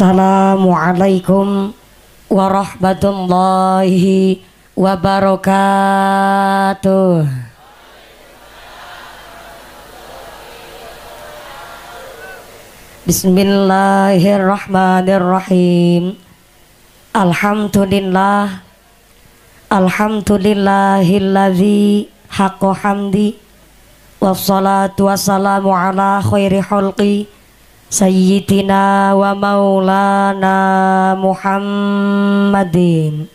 Assalamualaikum warahmatullahi wabarakatuh. Bismillahirrahmanirrahim. Alhamdulillah. Alhamdulillahillazi haqqa hamdi wassalatu wassalamu ala khairi hulqi Sayyidina wa maulana Muhammadin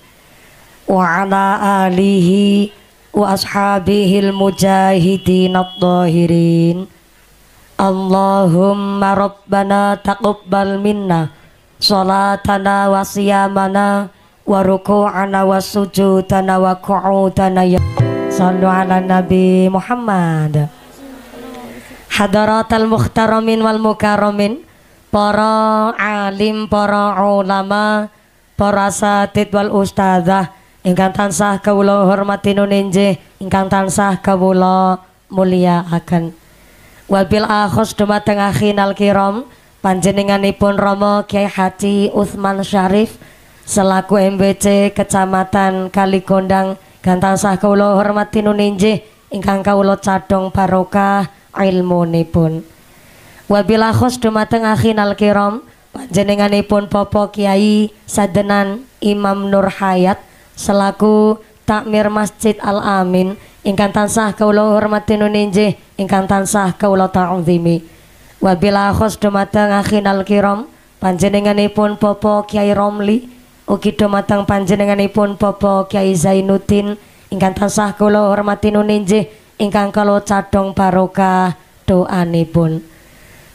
Wa ala alihi wa ashabihi al-mujahidin al-tahirin Allahumma rabbana taqubbal minna Salatana wa siyamana Wa ruku'ana wa sujudana wa ku'udana ya Sallu ala Nabi Muhammad hadaratal mukhtaramin wal mukaromin para alim para ulama para satid wal ustadzah ingkang tansah kawula hormati nuninje ingkang tansah kawula mulyakaken wabil akhos dumateng akhinal kiram panjenenganipun romo Kiai Haji Uthman Sharif, selaku MBC Kecamatan Kaligondang. gantang tansah kawula hormati nuninje ingkang kawula cadong barokah ilmunipun wabila khos dumateng al kiram panjenenganipun Popo Kiai Sadenan Imam Nur Hayat selaku takmir Masjid Al Amin ingkang tansah kaulo hormati nuninjih ingkang tansah kaulo ta'udhimi wabila khos dumateng al kiram panjenenganipun Popo Kiai Romli ugi dumateng panjenenganipun Popo Kiai Zainuddin ingkang tansah kawula hormati nuninjih ingkang kalau cadong barokah doanipun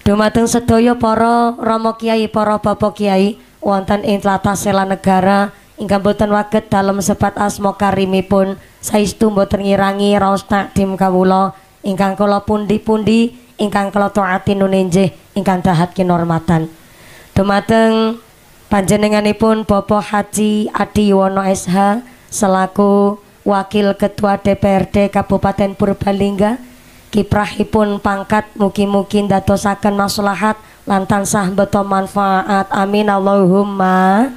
dumateng sedaya para Romo Kyai para Bapak Kyai wonten ing tlatah selanegara. negara ingkang boten waget dalam sebat asmo karimipun saistu boten ngirangi raos takdim kawula ingkang kula pundi-pundi ingkang kula taati nunenjih ingkang dahat kinormatan dumateng panjenenganipun Bapak Haji Adi Yuwono SH selaku Wakil Ketua DPRD Kabupaten Purbalingga kiprahipun pangkat mungkin mungkin datosakan maslahat lantan sah beto manfaat amin Allahumma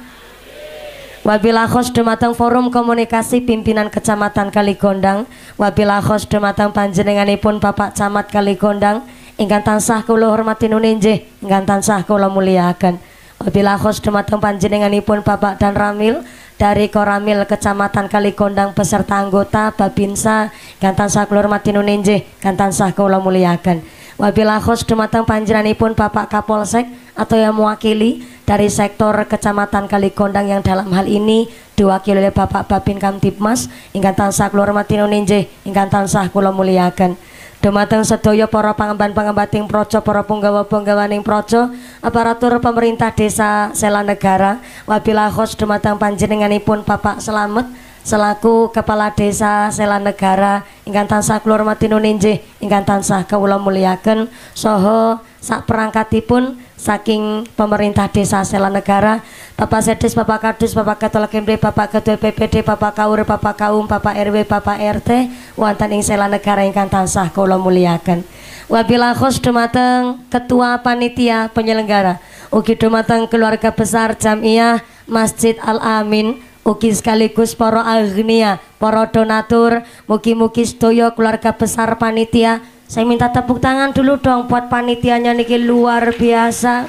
Wabila khos dematang forum komunikasi pimpinan kecamatan Kaligondang Wabila khos dumateng panjenenganipun Bapak Camat Kaligondang tan tansah kula hormati nuninjih tan tansah kula muliakan Wabila khos dumateng panjenenganipun Bapak dan Ramil dari Koramil Kecamatan Kalikondang peserta anggota Babinsa Gantan Saklur Madinun Injih Gantan Sah Kula Muliakan Wabila Dumatang dumateng pun Bapak Kapolsek atau yang mewakili dari sektor Kecamatan Kalikondang yang dalam hal ini diwakili oleh Bapak Babin Kamtipmas ingkang Sah kula hormati injih ingkang Sah kula muliakan Dumateng sedaya para pangemban-pangembating praja para punggawa-punggawaning praja aparatur pemerintah desa Selanegara wabillah khos dumateng panjenenganipun Bapak Slamet selaku Kepala Desa Selanegara ingkang tansah kula hormati ninjih ingkang tansah kawula mulyaken saha sak perangkatipun saking pemerintah desa Selanegara Bapak Sedes, Bapak Kadus, Bapak Ketua Kemri, Bapak Ketua PPD, Bapak Kaur, Bapak Kaum, Bapak RW, Bapak RT wonten ing Selanegara ingkang tansah kula mulyaken Wabila khos dumateng Ketua Panitia Penyelenggara Ugi dumateng keluarga besar Jamiah Masjid Al Amin Mugi sekaligus para agnia, para donatur, mugi-mugi sedaya keluarga besar panitia. Saya minta tepuk tangan dulu dong buat panitianya niki luar biasa.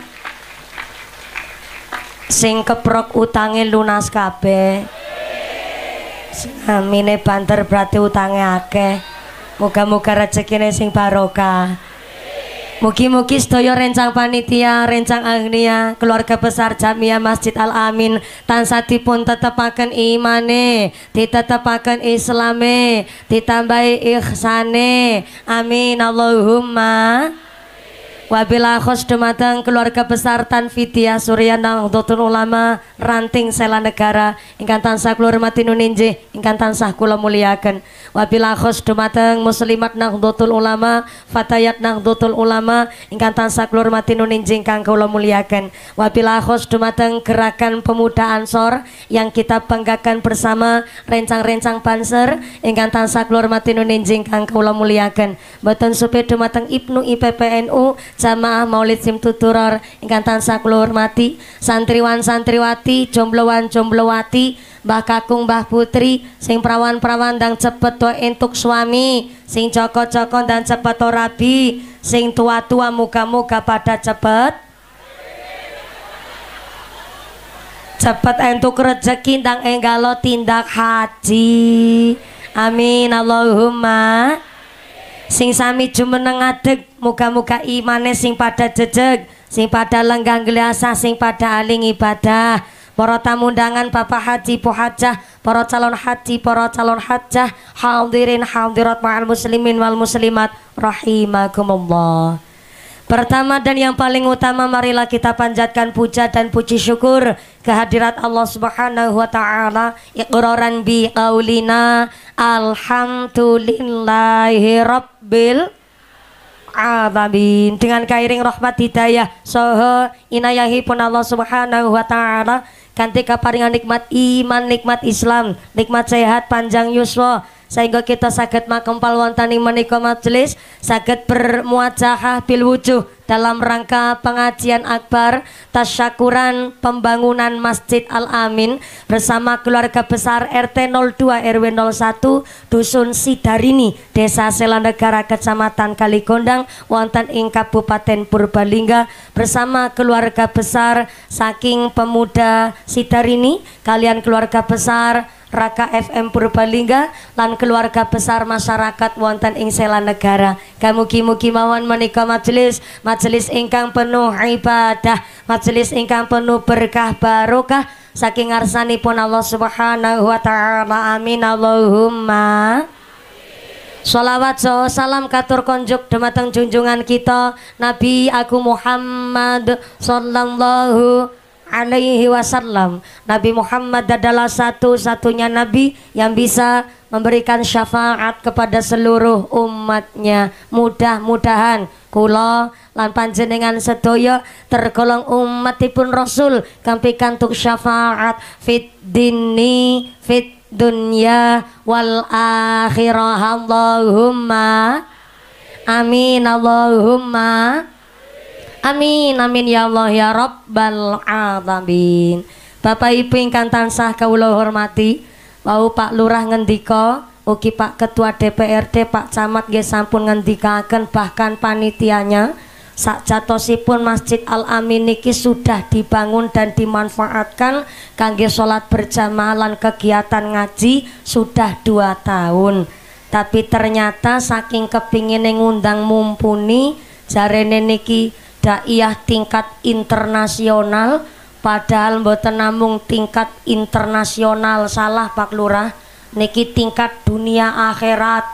Sing keprok utange lunas kabeh. Amin banter berarti utange akeh. Moga-moga rezekine sing barokah. Mugi-mugi sedaya rencang panitia, rencang agnia, keluarga besar Jamia Masjid Al Amin tansah dipun tetepaken imane, ditetepaken islame, ditambahi ihsane. Amin Allahumma. Wabila khos demateng keluarga besar Tanfitia Suryana Dutun Ulama Ranting Sela Negara ingkang tansah kula hormati nuninjih ingkang tansah kula muliakan Wabila khos dumateng muslimat Dutun Ulama Fatayat nang Dutun Ulama ingkang tansah kula hormati nuninjih Ingkan kula muliakan Wabila khos gerakan pemuda Ansor yang kita banggakan bersama rencang-rencang panser ingkang tansah kula hormati nuninjih Ingkan kula muliakan Mboten supe Ibnu IPPNU jamaah Maulid Simtuturor ingkan tansah kula mati santriwan santriwati, jomblowan jomblowati, Mbah Kakung Mbah Putri sing perawan perawan dang cepet to entuk suami, sing joko-joko dan cepet to rabi, sing tua-tua muga-muga pada cepet cepet entuk rezeki dan enggalo tindak haji amin Allahumma sing sami jumeneng adeg muga-muga imane sing pada jejeg sing pada lenggang geliasa sing pada aling ibadah para tamu undangan Bapak Haji Bu para calon haji, para calon hajah, hadirin hadirat ma'al muslimin wal muslimat rahimakumullah. Pertama dan yang paling utama marilah kita panjatkan puja dan puji syukur kehadirat Allah Subhanahu wa taala iqraran bi qaulina alhamdulillahi rabbil alamin dengan kairing rahmat hidayah soho inayahi pun Allah Subhanahu wa taala kanthi kaparingan nikmat iman nikmat Islam nikmat sehat panjang yuswa sehingga kita sakit makempal Paluan Tani menika majelis sakit bermuajahah bil wujuh dalam rangka pengajian akbar tasyakuran pembangunan Masjid Al Amin bersama keluarga besar RT 02 RW 01 Dusun Sidarini Desa Selandegara Kecamatan Kalikondang wonten ing Kabupaten Purbalingga bersama keluarga besar saking pemuda Sidarini kalian keluarga besar Raka FM Purbalingga lan keluarga besar masyarakat wonten ing Negara Kamugi-mugi mawon menika majelis majelis ingkang penuh ibadah, majelis ingkang penuh berkah barokah saking ngarsanipun Allah Subhanahu wa taala. Amin Allahumma. Salawat so salam katur konjuk dumateng junjungan kita Nabi Agung Muhammad sallallahu alaihi wasallam Nabi Muhammad adalah satu-satunya Nabi yang bisa memberikan syafaat kepada seluruh umatnya mudah-mudahan kula lan panjenengan sedaya tergolong umatipun Rasul kampi kantuk syafaat fit dini fit dunya wal akhirah Allahumma amin Allahumma Amin, amin ya Allah ya Rabbal Alamin Bapak Ibu ingkan tansah kaulo hormati Lalu Pak Lurah ngendiko Uki Pak Ketua DPRD Pak Camat Gesampun ngendikakan bahkan panitianya Sak jatosipun Masjid Al Amin iki sudah dibangun dan dimanfaatkan kangge salat berjamaah kegiatan ngaji sudah dua tahun. Tapi ternyata saking kepingin ngundang mumpuni jarene niki daiyah tingkat internasional padahal mboten namung tingkat internasional salah Pak Lurah niki tingkat dunia akhirat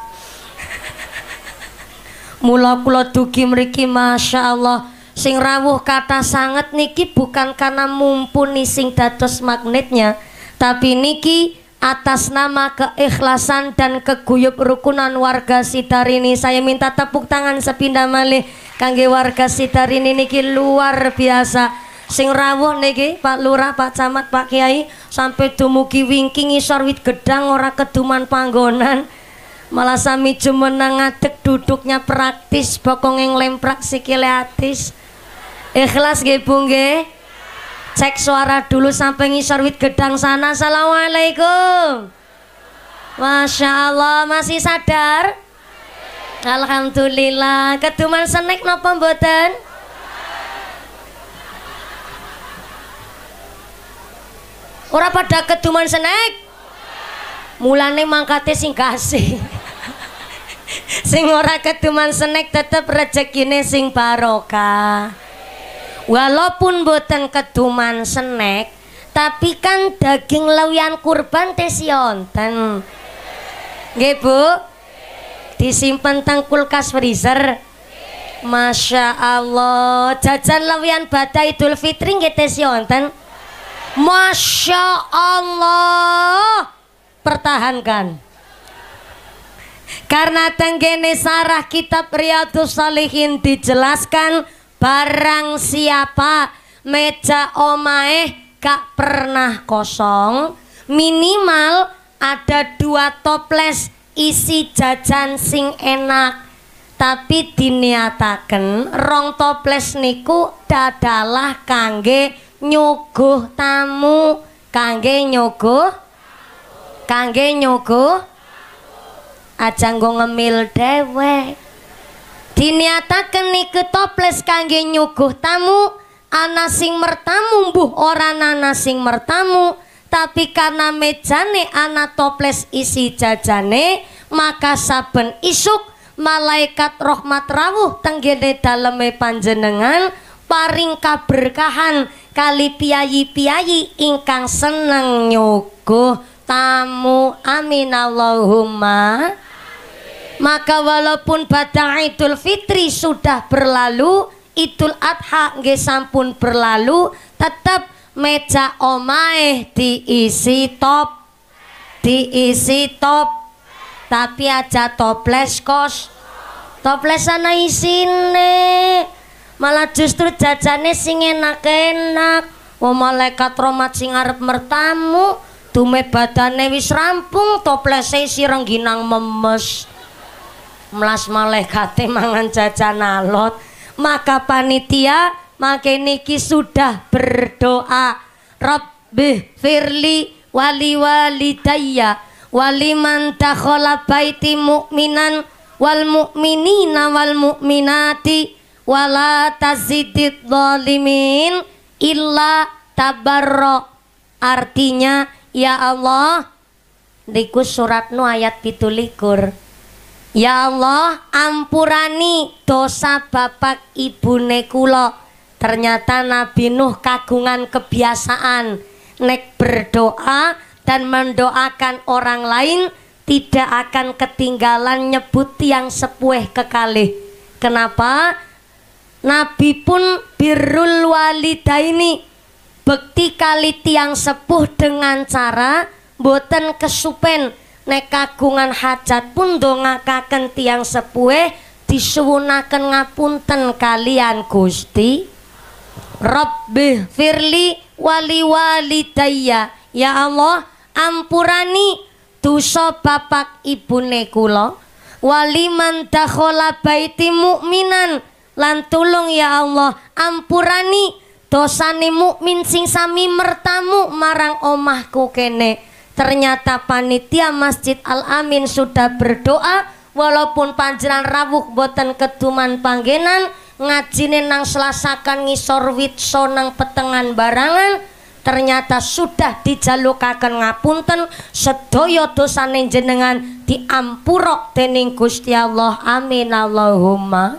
mula kula dugi mriki Masya Allah sing rawuh kata sangat niki bukan karena mumpuni sing dados magnetnya tapi niki atas nama keikhlasan dan keguyup rukunan warga ini saya minta tepuk tangan sepindah malih kangge warga Sitarini niki luar biasa sing rawuh niki Pak Lurah Pak Camat Pak Kiai sampai dumugi wingking ngisor wit gedang ora keduman panggonan malah sami jumeneng ngadeg duduknya praktis bokong yang lemprak sikile atis ikhlas nggih Bu cek suara dulu sampai ngisor wit gedang sana assalamualaikum Masya Allah masih sadar? Alhamdulillah, keduman senek napa mboten? Ora pada keduman senek? Mulane mangkate sing kasih. sing ora keduman senek tetep rezekine sing barokah. Walaupun mboten keduman senek, tapi kan daging lawian kurban tes yonten. Nggih, Bu. disimpan tang kulkas freezer Masya Allah jajan lawian badai idul fitri tes sionten ya, Masya Allah pertahankan karena tenggene sarah kitab Riyadus Salihin dijelaskan barang siapa meja omae gak pernah kosong minimal ada dua toples isi jajan sing enak tapi diniataken rong toples niku dadalah kangge nyuguh tamu kangge nyuguh kangge nyuguh aja nggo ngemil dhewe diniataken niku toples kangge nyuguh tamu ana sing mertamu mbuh ora ana sing mertamu tapi karena mejane anak toples isi jajane maka saben isuk malaikat rahmat rawuh tenggene daleme panjenengan paring berkahan kali piayi-piayi ingkang seneng nyuguh tamu amin Allahumma maka walaupun badang Idul Fitri sudah berlalu Idul Adha nggih sampun berlalu tetap meja omae diisi top diisi top tapi aja toples kos toples ana isine malah justru jajane sing enak-enak wong malaikat romat sing arep mertamu dume badane wis rampung toplese isi rengginang memes melas malaikate mangan jajan alot maka panitia Maka niki sudah berdoa Rabbi firli wali walidayya Wali takhala baiti mu'minan wal mu'minina wal mu'minati wala tazidid zalimin illa tabarro artinya ya Allah niku surat nu ayat pitulikur ya Allah ampurani dosa bapak Ibu Nekulo. Ternyata Nabi Nuh kagungan kebiasaan nek berdoa dan mendoakan orang lain tidak akan ketinggalan nyebut yang sepueh kekali. Kenapa? Nabi pun birrul walidaini bekti kali tiang sepuh dengan cara boten kesupen nek kagungan hajat pun dongakaken tiang sepuh disuwunaken ngapunten kalian Gusti Rabbi firli wali walidayya Ya Allah ampurani dosa bapak ibu nekulo wali mantakola baiti mukminan lan tulung ya Allah ampurani dosani mukmin sing sami mertamu marang omahku kene ternyata panitia masjid al amin sudah berdoa walaupun panjiran rawuh boten keduman panggenan ngajine nang selasakan ngisor witso nang petengan barangan ternyata sudah dijalukakan ngapunten sedoyo dosane jenengan diampurok dening Gusti Allah amin Allahumma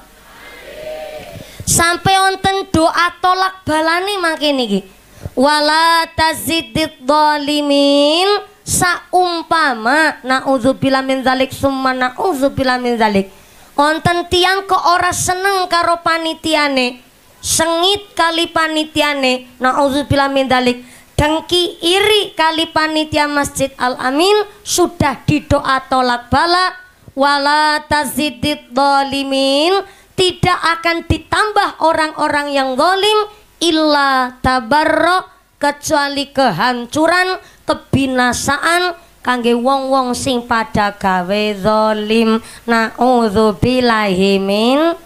sampai onten doa tolak balani makin iki wala tazidid dhalimin saumpama nauzubillah min zalik summa nauzubillah min zalik wonten tiang kok ora seneng karo panitiane sengit kali panitiane na'udzubillah min dalik dengki iri kali panitia masjid al-amin sudah didoa tolak balak wala tazidid dolimin tidak akan ditambah orang-orang yang dolim illa tabarro kecuali kehancuran kebinasaan kangge wong-wong sing pada gawe zalim naudzubillahi min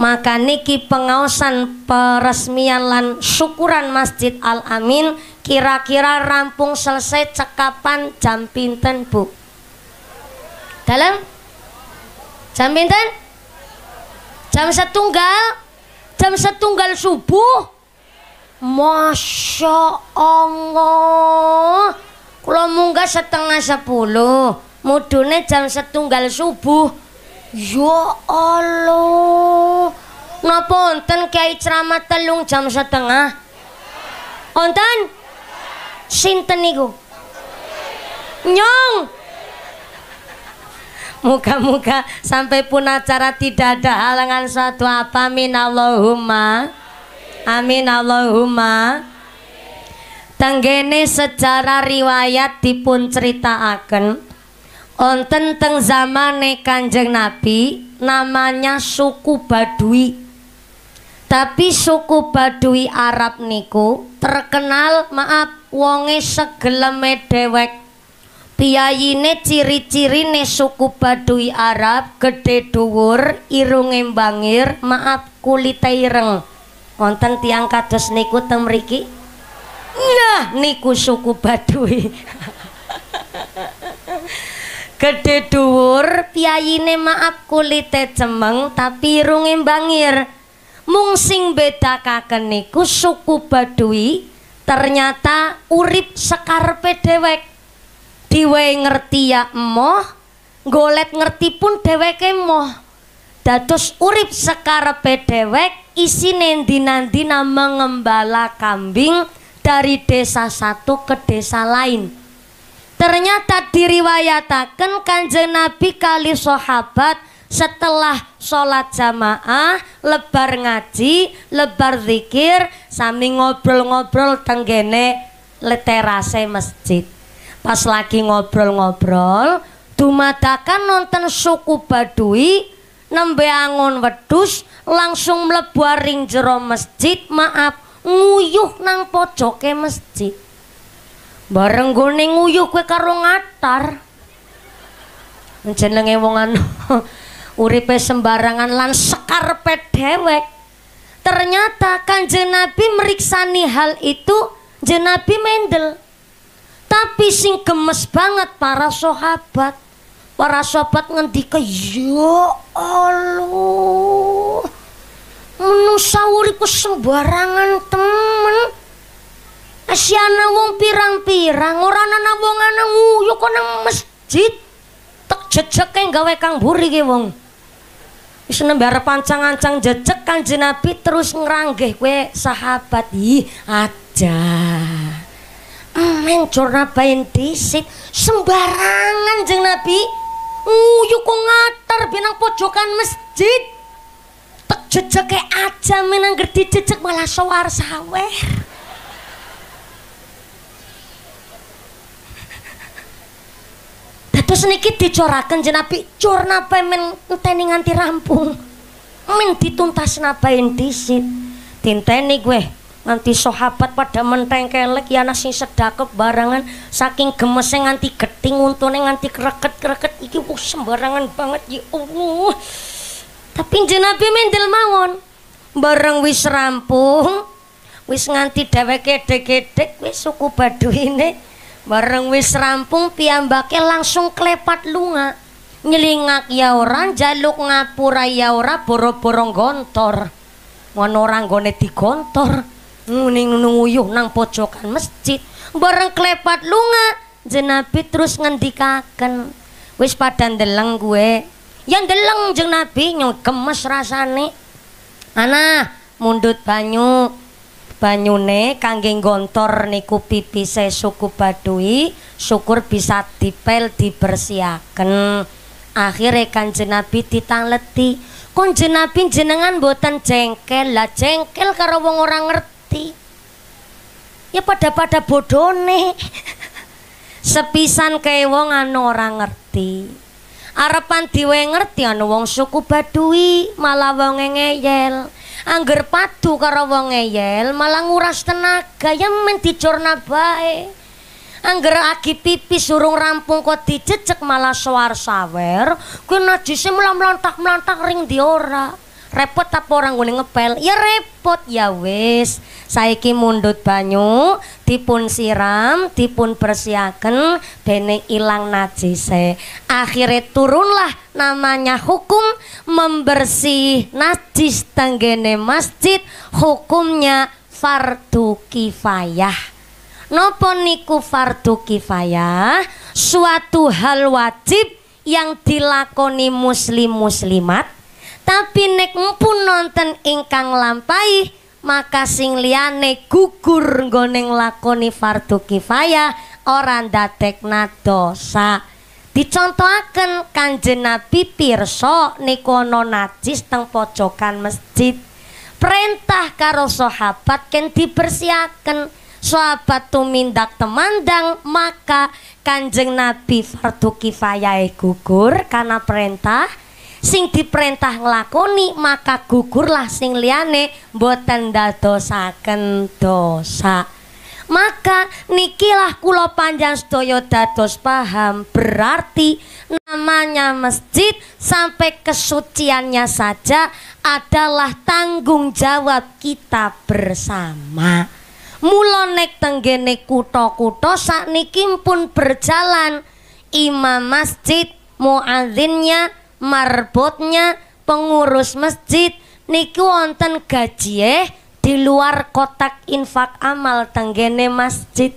maka niki pengawasan peresmian lan syukuran Masjid Al Amin kira-kira rampung selesai cekapan jam pinten Bu dalam jam pinten jam setunggal jam setunggal subuh Masya Allah Kula setengah sepuluh Mudune jam setunggal subuh Ya Allah Napa onten kiai ceramah telung jam setengah Onten Sinten niku Nyong Muka-muka sampai pun acara tidak ada halangan suatu apa Amin Allahumma Amin Allahumma Tenggene secara riwayat dipun ceritakan Onten teng zamane kanjeng Nabi Namanya suku Badui Tapi suku Badui Arab niku Terkenal maaf wonge segeleme dewek Piyayine ciri-cirine suku Badui Arab Gede dhuwur irunge bangir Maaf kulite ireng Onten tiang kados niku temriki mriki Nah, niku suku Baduy. Gede dhuwur, piyayine maaf kulite cemeng tapi irunge bangir. Mung sing bedakaken niku suku Baduy ternyata urip sekarpe dhewek. Diwehi ngerti ya emoh, golet ngerti pun dheweke emoh. dados urip sekarpe dhewek isine ndi nama mengembala kambing dari desa satu ke desa lain ternyata diriwayatakan kanjeng nabi kali sahabat setelah sholat jamaah lebar ngaji lebar zikir sami ngobrol-ngobrol tenggene leterase masjid pas lagi ngobrol-ngobrol dumadakan nonton suku badui nembe angon wedus langsung melebuah ring jero masjid maaf nguyuh nang pojoke masjid bareng gone nguyuh kowe karo ngatar jenenge wong anu uripe sembarangan lan sekarpe dhewek ternyata kanjeng nabi meriksani hal itu jeneng mendel tapi sing gemes banget para sahabat para sahabat ngendi ya Allah menusa uriku sembarangan temen si wong pirang-pirang orang anak wong anak nguyuk Nang masjid Tek jejeknya nggak wekang buri ke wong Isna biar pancang-ancang jejek kanji nabi terus ngeranggeh kue sahabat hi aja men corna disit sembarangan jeng nabi nguyuk ngater binang pojokan masjid tek jejeke aja menang gerdi jejek malah sawar sawer Terus niki dicorakan jenapi cur napa men enteni nganti rampung men dituntas napa intisit tinteni gue nganti sohabat pada menteng kelek ya nasi sedakep barangan saking gemesnya nganti geting untune nganti kreket-kreket. iki uh, sembarangan banget ya Allah tapi jenabe mendel mawon bareng wis rampung wis nganti dheweke gedhek-gedhek wis suku baduhine bareng wis rampung Piambake langsung klepat lunga nyelingak ya ora njaluk ngapura ya ora boro-boro gontor ngono ora nggone digontor nguning nguyuh nang pojokan masjid bareng klepat lunga jenabe terus ngendikaken wis padha ndeleng kuwe yang geleng jeng nabi nyong gemes rasane ana mundut banyu banyune kangging gontor niku pipise suku badui syukur bisa dipel dibersihaken akhirnya kan jenabi ditangleti. leti kon jenabi jenengan buatan jengkel lah jengkel karo wong orang ngerti ya pada pada bodone sepisan kayak wong orang ngerti arepan diwe ngerti anu wong suku badui malah wong ngeyel angger padu karo wong ngeyel malah nguras tenaga yang men dicurna bae angger agi pipi surung rampung kok dicecek malah sawar sawer kena jisim melantak melantak ring diora ora repot apa orang gue ngepel ya repot ya wis saiki mundut banyu dipun siram dipun bersihaken bene ilang najise akhirnya turunlah namanya hukum membersih najis tenggene masjid hukumnya fardu kifayah Nopo niku fardu kifayah suatu hal wajib yang dilakoni muslim muslimat tapi nek pun nonton ingkang lampai maka sing liyane gugur goneng lakoni fardu kifayah orang datek na dosa dicontohkan kanjeng nabi pirso nikono najis teng pojokan masjid perintah karo sahabat ken dibersihaken sahabat tumindak temandang maka kanjeng nabi fardu kifayah gugur karena perintah sing diperintah nglakoni maka gugurlah sing liane boten dadosaken dosa maka nikilah kulo panjang sedaya dados paham berarti namanya masjid sampai kesuciannya saja adalah tanggung jawab kita bersama mula nek tenggene kutosa kutha nikim pun berjalan imam masjid muadzinnya marbotnya pengurus masjid niku wonten eh di luar kotak infak amal tenggene masjid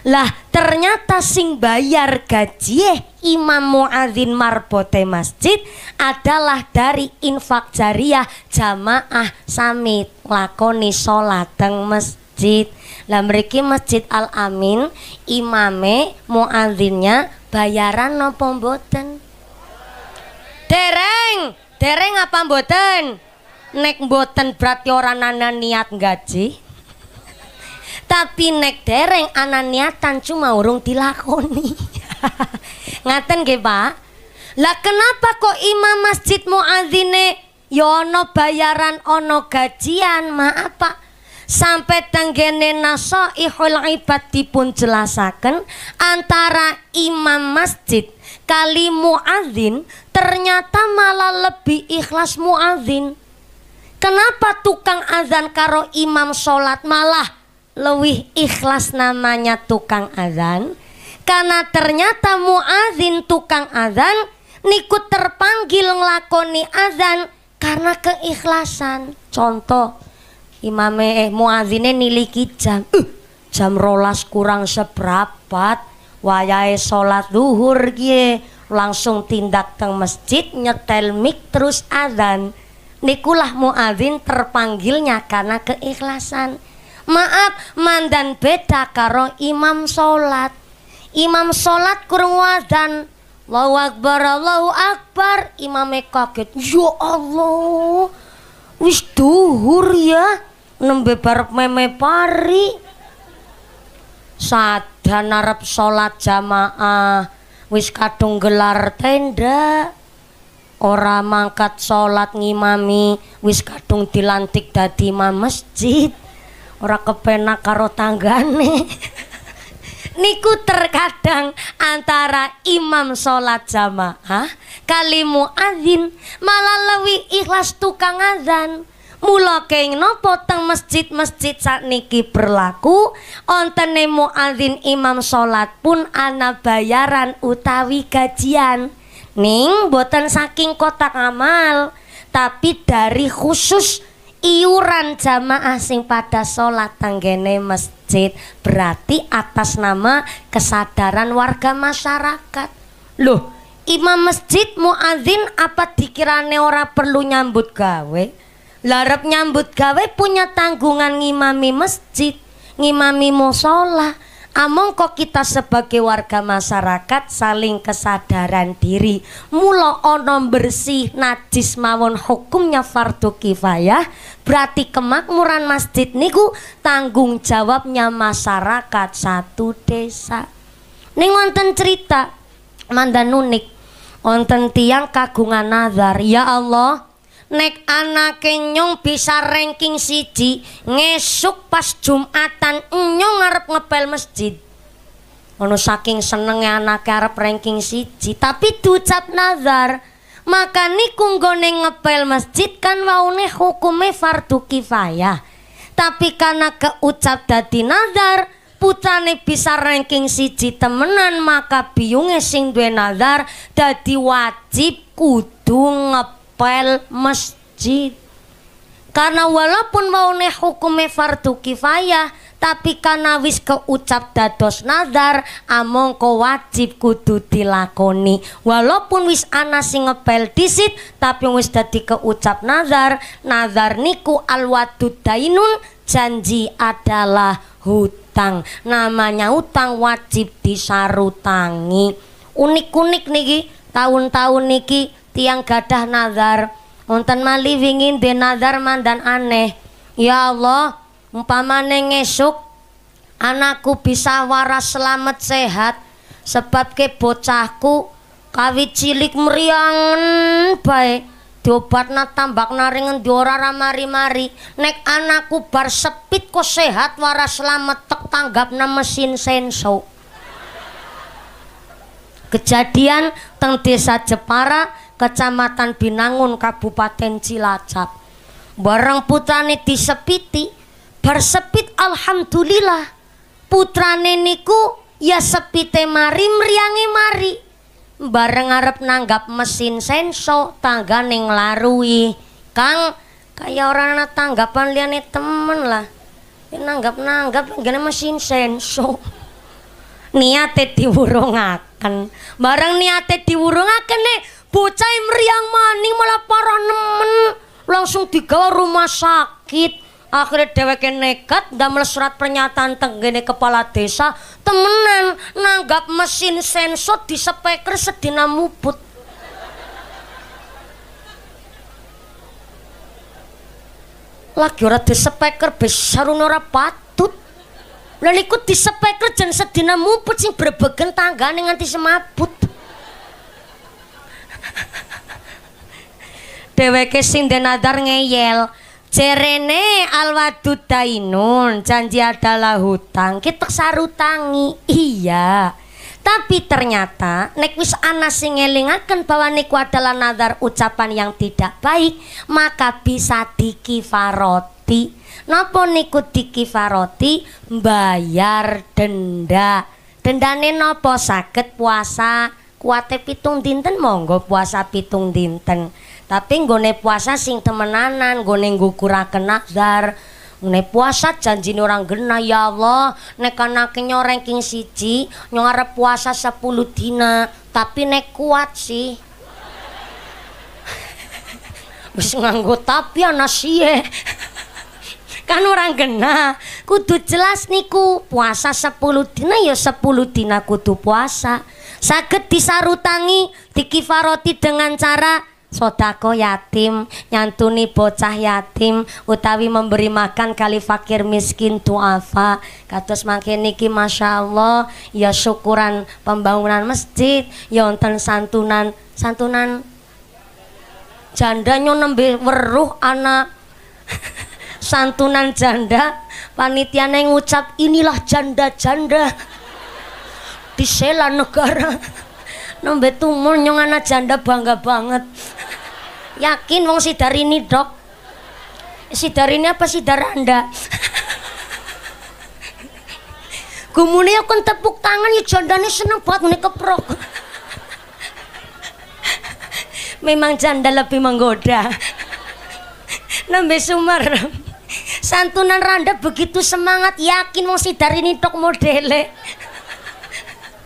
lah ternyata sing bayar gaji eh imam muadzin marbote masjid adalah dari infak jariah jamaah samit lakoni sholat teng masjid lah mereka masjid al amin imame muadzinnya bayaran nopo pemboten dereng dereng apa mboten nek mboten berarti orang ana niat gaji tapi nek dereng ana niatan cuma urung dilakoni ngaten nggih Pak lah kenapa kok imam masjid muadzine ya bayaran ono gajian maaf Pak sampai tenggene nasaihul ibad dipun jelasaken antara imam masjid sekali muazin ternyata malah lebih ikhlas muazin kenapa tukang azan karo imam sholat malah lebih ikhlas namanya tukang azan karena ternyata muazin tukang azan nikut terpanggil ngelakoni azan karena keikhlasan contoh imam eh muazine niliki jam uh, jam rolas kurang seberapa wayai sholat duhur kie langsung tindak teng masjid nyetel mik terus azan nikulah muadzin terpanggilnya karena keikhlasan maaf mandan beda karo imam sholat imam sholat kurung wadan Allahu akbar Allahu akbar imame kaget ya Allah wis duhur ya nembe barep meme pari saat badan arep salat jamaah wis kadung gelar tenda ora mangkat salat ngimami wis kadung dilantik dadi imam masjid ora kepenak karo tanggane niku terkadang antara imam salat jamaah kalimu azin malah lewi ikhlas tukang adzan, Mula keng nopo teng masjid-masjid sakniki berlaku Ontene mu'adzin imam sholat pun ana bayaran utawi gajian Ning boten saking kotak amal Tapi dari khusus iuran jamaah sing pada sholat tanggene masjid Berarti atas nama kesadaran warga masyarakat Loh, imam masjid mu'adzin apa dikirane ora perlu nyambut gawe? larap nyambut gawe punya tanggungan ngimami masjid ngimami musola Among ah, kok kita sebagai warga masyarakat saling kesadaran diri Mula onom bersih najis mawon hukumnya fardu kifayah Berarti kemakmuran masjid niku tanggung jawabnya masyarakat satu desa Ning wonten cerita mandan unik Wonten tiang kagungan nazar Ya Allah nek anake nyong bisa ranking siji ngesuk pas jumatan nyong ngarep ngebel masjid ono saking senenge anake arep ranking siji tapi ducat nazar maka niku nggone ngepel masjid kan waune hukume fardu kifayah tapi karena keucap dadi nazar putrane bisa ranking siji temenan maka biunge sing duwe nazar dadi wajib kudu ngepel apel masjid. Karena walaupun mau nih hukumnya fardu kifayah, tapi karena wis keucap dados nazar among ko wajib kudu dilakoni. Walaupun wis ana sing ngepel disit, tapi wis dadi keucap nazar, nazar niku alwadud dainun janji adalah hutang. Namanya hutang wajib disarutangi. Unik-unik niki tahun-tahun niki tiang gadah nazar wonten mali wingin de nazar mandan aneh ya Allah umpamane ngesuk anakku bisa waras selamat sehat sebab ke bocahku kawit cilik meriang baik diobatna tambak naringan diora ramari-mari nek anakku bar sepit kok sehat waras selamat tek na mesin senso kejadian teng desa Jepara Kecamatan Binangun Kabupaten Cilacap bareng putrane disepiti bersepit alhamdulillah putrane niku ya sepite mari meriangi mari bareng arep nanggap mesin senso tangga neng larui. Kang kayak orang anak tanggapan liane temen lah ya nanggap-nanggap gene mesin senso niate diwurungaken bareng niate diwurungaken nih bocah meriang maning malah parah nemen langsung digawa rumah sakit akhirnya dheweke nekat damel surat pernyataan tenggene kepala desa temenan nanggap mesin sensor di speaker sedina mubut lagi ora di speaker besar ora patut lan iku di speaker jen sedina mubut sing berbegen tanggane nganti semabut Deweke sing denadar ngeyel. Cerene alwadud dainun, janji adalah hutang. Kita sarutangi. Iya. Tapi ternyata nek wis ana sing ngelingaken bahwa niku adalah nazar ucapan yang tidak baik, maka bisa dikifaroti. Napa niku dikifaroti? Bayar denda. Dendane napa? Saged puasa. kuate pitung dinten monggo puasa pitung dinten tapi nggone puasa sing temenanan nggone nggo kurang kenazar Nek puasa janji orang gena ya Allah Nek anaknya ranking siji Nyongare puasa 10 dina Tapi nek kuat sih Wis nganggo tapi anak siye Kan orang gena Kudu jelas niku Puasa 10 dina ya 10 dina kudu puasa saged disarutangi dikifaroti dengan cara sodako yatim nyantuni bocah yatim utawi memberi makan kali fakir miskin tuafa kados mangke niki Masya Allah ya syukuran pembangunan masjid ya wonten santunan santunan janda nyonembe weruh anak santunan janda panitia neng ucap inilah janda-janda bisela negara nombet tumul nyong anak janda bangga banget yakin wong ini dok si ini apa si anda yo ya aku tepuk tangan ya janda ini seneng banget ini keprok memang janda lebih menggoda nombet sumar santunan randa begitu semangat yakin wong si ini dok modele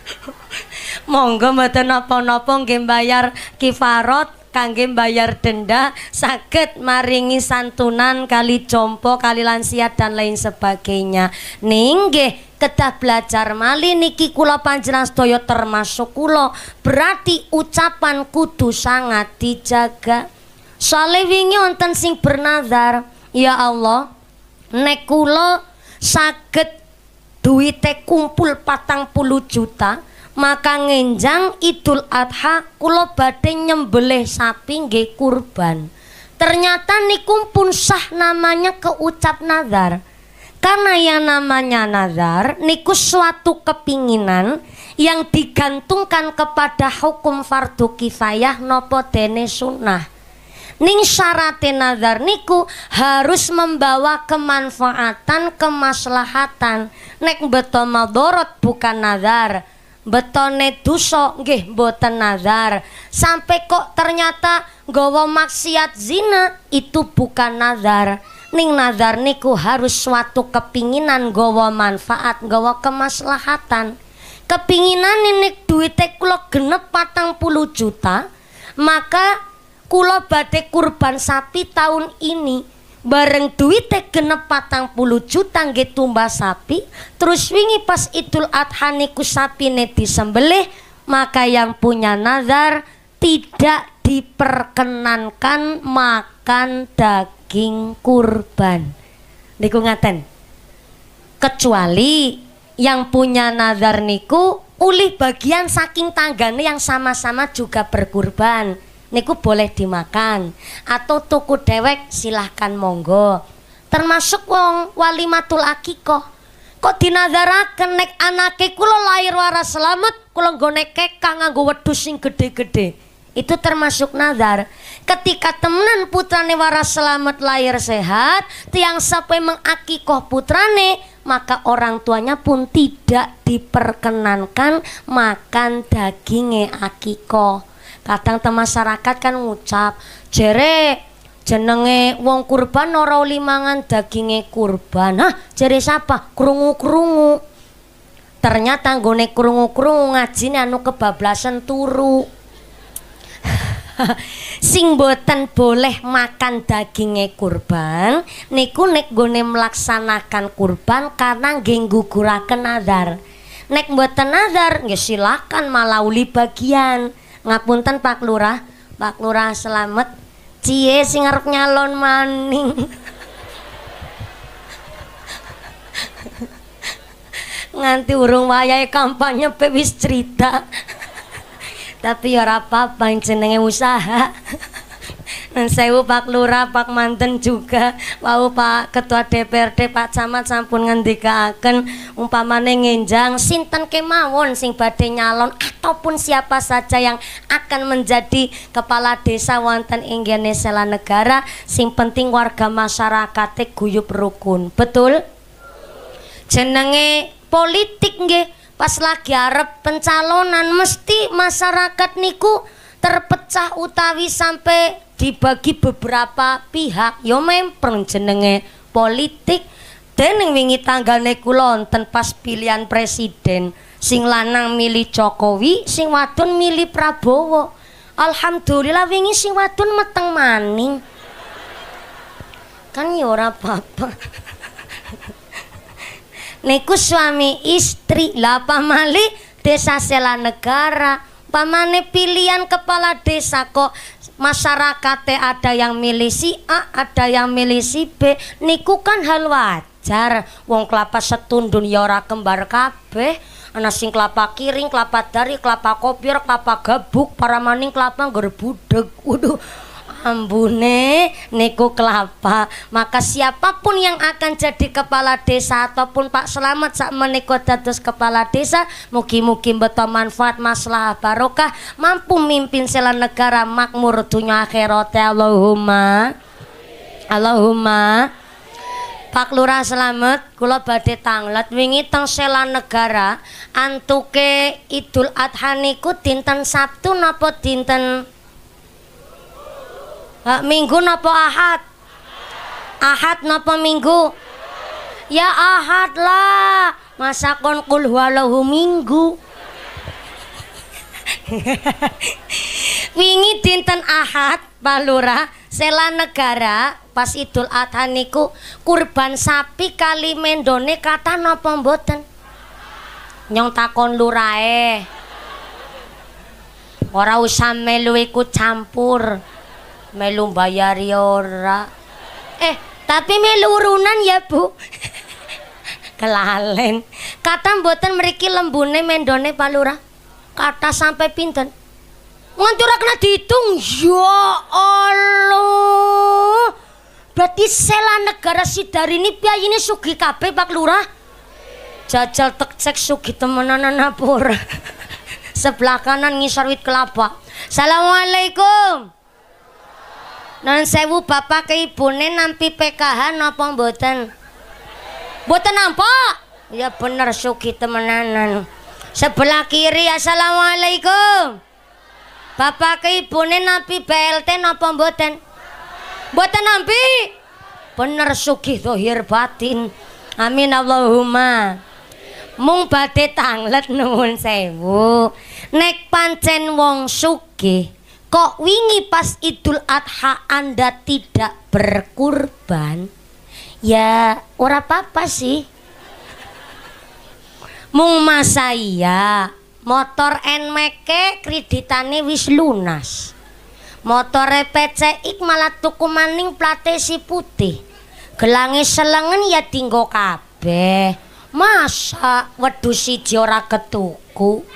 Monggo mboten napa-napa nggih mbayar kifarat kangge mbayar denda saged maringi santunan kali jompo kali lansiat, dan lain sebagainya nggih kedah belajar mali niki kula panjenengan sedaya termasuk kula berarti ucapan kudu sangat dijaga sale wingi wonten sing bernazar ya Allah nek kula saged duite kumpul patang puluh juta maka ngenjang idul adha kulo badhe nyembelih sapi nggih kurban ternyata nikum pun sah namanya keucap nazar karena yang namanya nazar niku suatu kepinginan yang digantungkan kepada hukum fardu kifayah nopo dene sunnah ning syaratin nazar niku harus membawa kemanfaatan kemaslahatan nek beto madorot bukan nazar betone duso nggih boten nazar sampai kok ternyata gowo maksiat zina itu bukan nazar ning nazar niku harus suatu kepinginan gowo manfaat gowo kemaslahatan kepinginan ini duitnya kalau genep patang puluh juta maka Kulo badhe kurban sapi tahun ini bareng duit teh genep patang puluh juta gitu tumbas sapi terus wingi pas Idul Adha sapi sapine disembelih maka yang punya nazar tidak diperkenankan makan daging kurban niku ngaten kecuali yang punya nazar niku ulih bagian saking tanggane yang sama-sama juga berkurban niku boleh dimakan atau tuku dewek silahkan monggo termasuk wong wali matul akiko kok dinadara nek anake kulo lahir waras selamat kulo gonek kekah nganggo wedhus sing gede-gede itu termasuk nazar ketika temenan putrane waras selamat lahir sehat tiang sampai mengakikoh putrane maka orang tuanya pun tidak diperkenankan makan dagingnya akikoh kadang teman masyarakat kan ngucap jere jenenge wong kurban ora limangan daginge kurban ah jere siapa krungu-krungu ternyata nggone krungu-krungu ngaji anu kebablasan turu sing boten boleh makan daginge kurban niku nek gone melaksanakan kurban karena genggu kurakan nazar nek boten nazar nggih silakan malauli bagian ngapunten Pak Lurah, Pak Lurah selamat. Cie sing arep nyalon maning. Nganti urung wayahe kampanye pe wis cerita. Tapi ya ora apa-apa jenenge usaha. saya Pak Lurah, Pak Manten juga, wau Pak Ketua DPRD, Pak Camat sampun akan umpamane nginjang sinten kemawon sing badhe nyalon ataupun siapa saja yang akan menjadi kepala desa wonten ing Sela Negara sing penting warga masyarakat guyub rukun. Betul? Jenenge politik nggih. Pas lagi arep pencalonan mesti masyarakat niku terpecah utawi sampai dibagi beberapa pihak yo mempeng jenenge politik dening wingi tanggane kula wonten pas pilihan presiden sing lanang milih Jokowi sing wadon milih Prabowo alhamdulillah wingi sing wadon meteng maning kan ya ora apa-apa niku suami istri lah pamali desa sela negara pamane pilihan kepala desa kok masyarakat ada yang milih si A, ada yang milih si B. Niku kan hal wajar. Wong kelapa setundun ya kembar kabeh. Ana sing kelapa kiring, kelapa dari, kelapa kopior, kelapa gabuk, para maning kelapa gerbudeg. Waduh, ambune niku kelapa maka siapapun yang akan jadi kepala desa ataupun Pak Selamat sak menika dados kepala desa mugi-mugi beto manfaat maslahah barokah mampu mimpin sela negara makmur dunia akhirat ya Allahumma Allahumma Pak Lurah selamat, kula badhe tanglet wingi teng Selan Negara antuke Idul Adha niku dinten Sabtu napa dinten Uh, minggu nopo ahad? Ahad nopo minggu? Ya ahad lah. Masa kon kul walahu minggu. Wingi dinten ahad, Palura, sela negara pas Idul Adha niku kurban sapi kali mendone kata napa mboten? Nyong takon lurae. Ora usah melu iku campur melu bayari ora eh tapi melu urunan ya bu kelalen kata mboten meriki lembune mendone palura kata sampai pinten ngantura kena dihitung ya Allah berarti sela negara sidari ini piayi ini sugi kabeh pak lurah jajal tek cek sugi temenan napur sebelah kanan ngisor wit kelapa Assalamualaikum Non sewu bapak ke ibune nampi PKH napa mboten? Mboten napa? Ya bener sugi temenanan. Sebelah kiri assalamualaikum. Bapak ke ibune nampi BLT napa mboten? Mboten nampi. Bener sugi zahir batin. Amin Allahumma. Mung badhe tanglet nuwun sewu. Nek pancen wong sugih kok wingi pas Idul Adha Anda tidak berkurban ya ora apa-apa sih mung masa iya motor NMK kreditane wis lunas Motore PCX malah tuku maning plate si putih gelangi selengen ya tinggo kabeh masa wedhus siji ora ketuku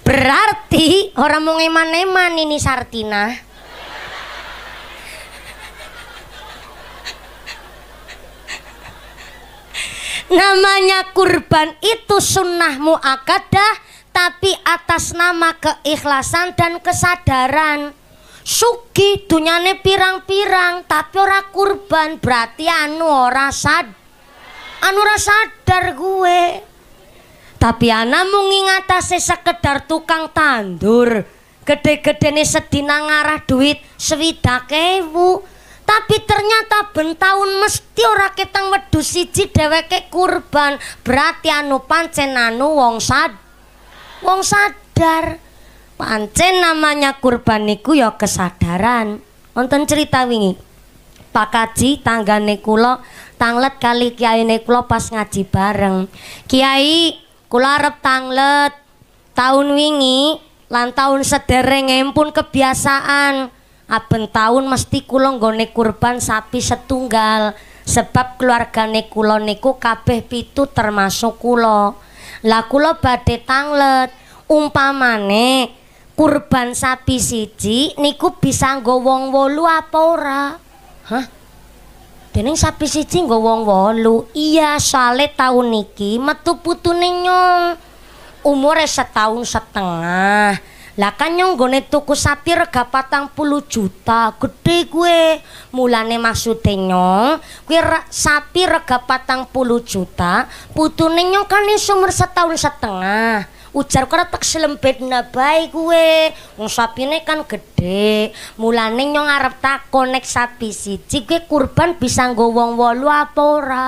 Berarti orang mau ngeman-ngeman ini Sartina. Namanya kurban itu sunnah muakadah tapi atas nama keikhlasan dan kesadaran. suki dunyane pirang-pirang tapi ora kurban berarti anu ora sad anu ora sadar gue. tapi anak mau se sekedar tukang tandur gede-gede nih sedina ngarah duit sewida kewu tapi ternyata bentahun mesti ora ketang wedhus siji dheweke kurban berarti anu pancen anu wong sad wong sadar pancen namanya kurban niku ya kesadaran wonten cerita wingi Pak Kaji tanggane kula tanglet kali kiai kula pas ngaji bareng kiai Kula arep tanglet taun wingi lan taun sedereng pun kebiasaan aben taun mesti kula nggone kurban sapi setunggal sebab keluargane kula niku kabeh pitu termasuk kula. Lah kula badhe tanglet umpamane kurban sapi siji niku bisa nggo wong 8 apa ora? Hah? dening sapi siji nggo wong wolu iya sale tahun niki metu putune nyong umure setahun setengah lah kan nyong gone tuku sapi rega patang puluh juta gede gue mulane maksudnya nyong kue sapi rega patang puluh juta putune nyong kan ini umur setahun setengah ujar kretek selembet nabai kue wong sapine kan gede mulane nyong arep takon nek sapi siji kue kurban bisa nggo wong wolu apa ora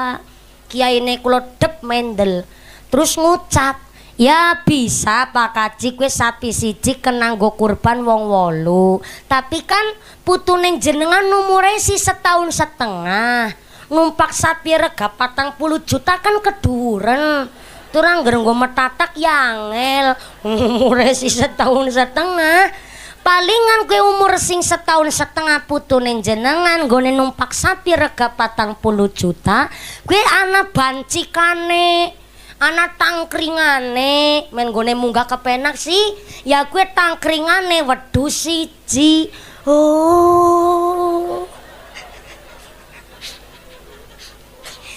kiai ne kula dep mendel terus ngucap ya bisa pak kaji kue sapi siji kenang go kurban wong wolu tapi kan putu neng jenengan numure si setahun setengah numpak sapi rega patang puluh juta kan keduren turang gereng gue metatak yangel Umur si setahun setengah palingan kue umur sing setahun setengah putu jenengan gue numpak sapi rega patang puluh juta kue anak bancikane kane tangkringane men gue munggah kepenak sih ya kue tangkringane wedu siji oh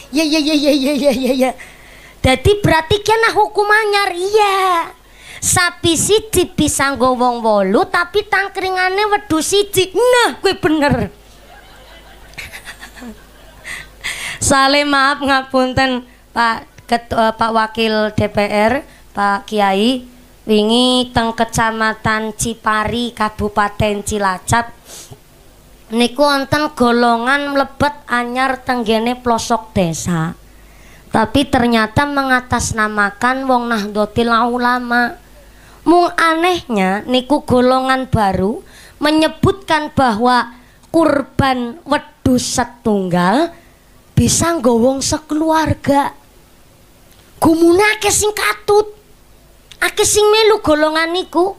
ya ya ya ya ya ya ya ya Jadi berarti kena hukumannya, iya. Sapi siji bisa gowong wong wolu tapi tangkringannya wedu siji. Nah, kue bener. Sale maaf ngapunten Pak Ketua, eh, Pak Wakil DPR, Pak Kiai wingi teng Kecamatan Cipari Kabupaten Cilacap niku wonten golongan mlebet anyar tenggene pelosok desa tapi ternyata mengatasnamakan wong Nahdlatul Ulama. Mung anehnya niku golongan baru menyebutkan bahwa kurban wedhus setunggal bisa nggowong sekeluarga. Gumune akeh sing katut. Akeh sing melu golongan niku.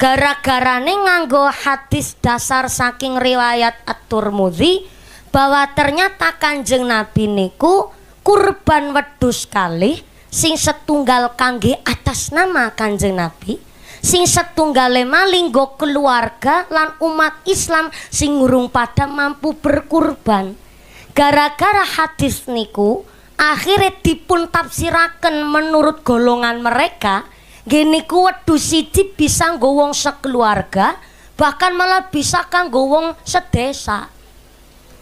Gara-garane nganggo hadis dasar saking riwayat At-Tirmidzi bahwa ternyata Kanjeng Nabi niku kurban wedhus kalih sing setunggal kangge atas nama Kanjeng Nabi sing setunggale malinggo keluarga lan umat Islam sing ngurung pada mampu berkurban gara-gara hadis niku akhirnya dipun tafsiraken menurut golongan mereka gini ku wedhus siji bisa nggowong sekeluarga bahkan malah bisa kanggo wong sedesa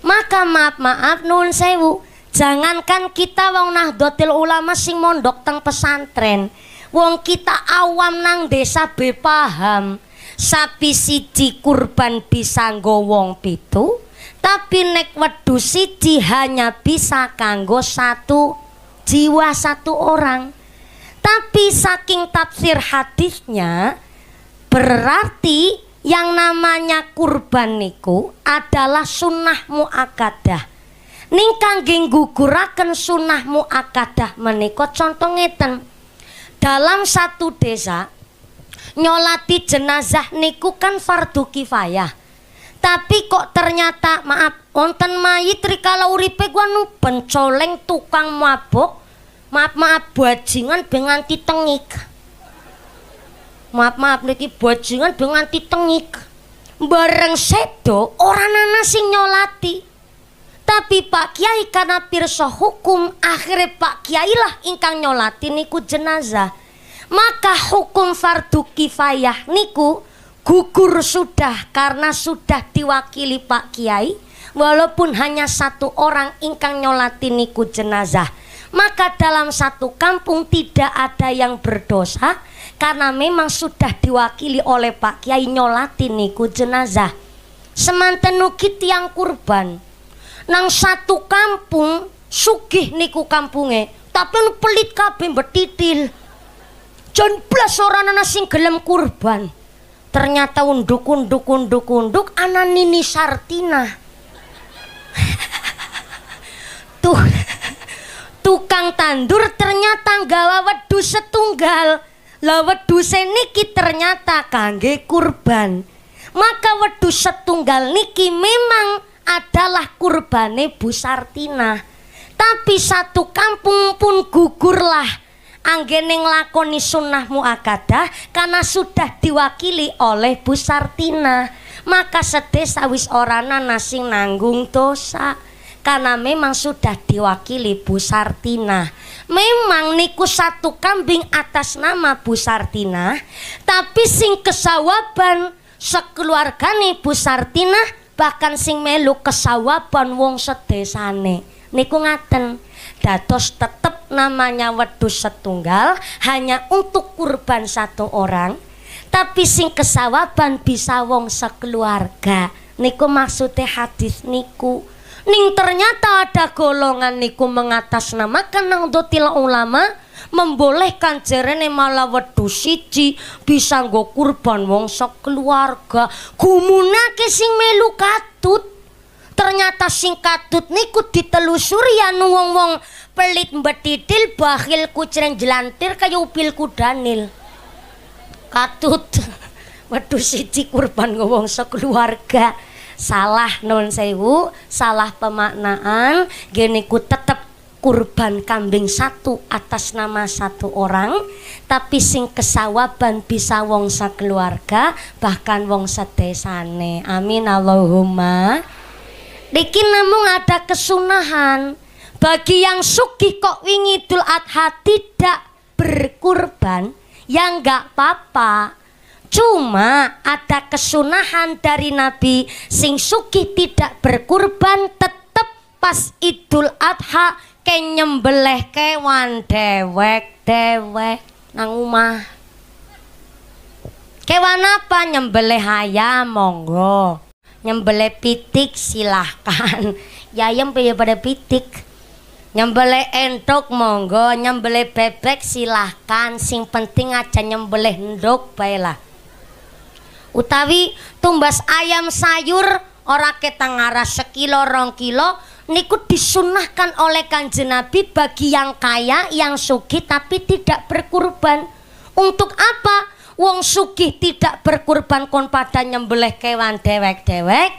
maka maaf maaf nun sewu Jangankan kita wong Nahdlatul Ulama sing mondok teng pesantren, wong kita awam nang desa bepaham Sapi siji kurban bisa nggo wong pitu, tapi nek wedu siji hanya bisa kanggo satu jiwa satu orang. Tapi saking tafsir hadisnya berarti yang namanya kurban niku adalah sunnah muakadah ning kangge sunahmu sunahmu akadah menika contoh ngeten dalam satu desa nyolati jenazah niku kan fardu kifayah tapi kok ternyata maaf wonten mayit rikala uripe gua nu pencoleng tukang mabok maaf maaf bajingan benganti tengik maaf maaf niki bajingan benganti tengik bareng sedo orang nana sing nyolati tapi Pak Kiai karena pirsa hukum akhirnya Pak Kiai lah ingkang nyolati niku jenazah. Maka hukum fardu kifayah niku gugur sudah karena sudah diwakili Pak Kiai walaupun hanya satu orang ingkang nyolati niku jenazah. Maka dalam satu kampung tidak ada yang berdosa karena memang sudah diwakili oleh Pak Kiai nyolati niku jenazah. semantenu kit yang kurban nang satu kampung sugih niku kampunge tapi nu pelit kabeh betitil jan blas ora ana sing gelem kurban ternyata unduk unduk unduk unduk ana nini sartina tuh tukang tandur ternyata gawa wedu setunggal lah wedu niki ternyata kangge kurban maka wedu setunggal niki memang adalah kurbane Bu Sartina. Tapi satu kampung pun gugurlah anggene nglakoni sunnahmu akadah karena sudah diwakili oleh Bu Sartina. Maka sedesa wis orana nasi nanggung dosa karena memang sudah diwakili Bu Sartina. Memang niku satu kambing atas nama Bu Sartina, tapi sing kesawaban sekeluarga nih Bu Sartina bahkan sing melu kesawaban wong sedesane niku ngaten dados tetep namanya wedhus setunggal hanya untuk kurban satu orang tapi sing kesawaban bisa wong sekeluarga niku maksudnya hadis niku ning ternyata ada golongan niku mengatasnamakan nang dotil ulama membolehkan jerene malah wedhu siji bisa nggo kurban wong sok keluarga gumunake sing melu katut ternyata sing katut niku ditelusuri anu wong-wong pelit mbetitil bakhil kucing jelantir kaya upilku Danil katut wedhu siji kurban nggo wong sok keluarga salah non sewu salah pemaknaan gene ku tetep kurban kambing satu atas nama satu orang tapi sing kesawaban bisa wong keluarga bahkan wong sedesane amin Allahumma Dikin namun ada kesunahan bagi yang suki kok wingi Idul Adha tidak berkurban yang enggak papa, Cuma ada kesunahan dari Nabi sing suki tidak berkurban tetap pas Idul Adha ke nyembelih kewan dewek-dewek nang umah. Kewan apa nyembelih ayam monggo. Nyembelih pitik silahkan. Ya ayam piye pada pitik. Nyembelih entok monggo, nyembelih bebek silahkan. Sing penting aja nyembelih enduk baiklah. Utawi tumbas ayam sayur ora kita ngarah sekilo rong kilo niku disunahkan oleh kanjeng Nabi bagi yang kaya yang suki tapi tidak berkurban untuk apa wong suki tidak berkurban kon pada nyembelih kewan dewek-dewek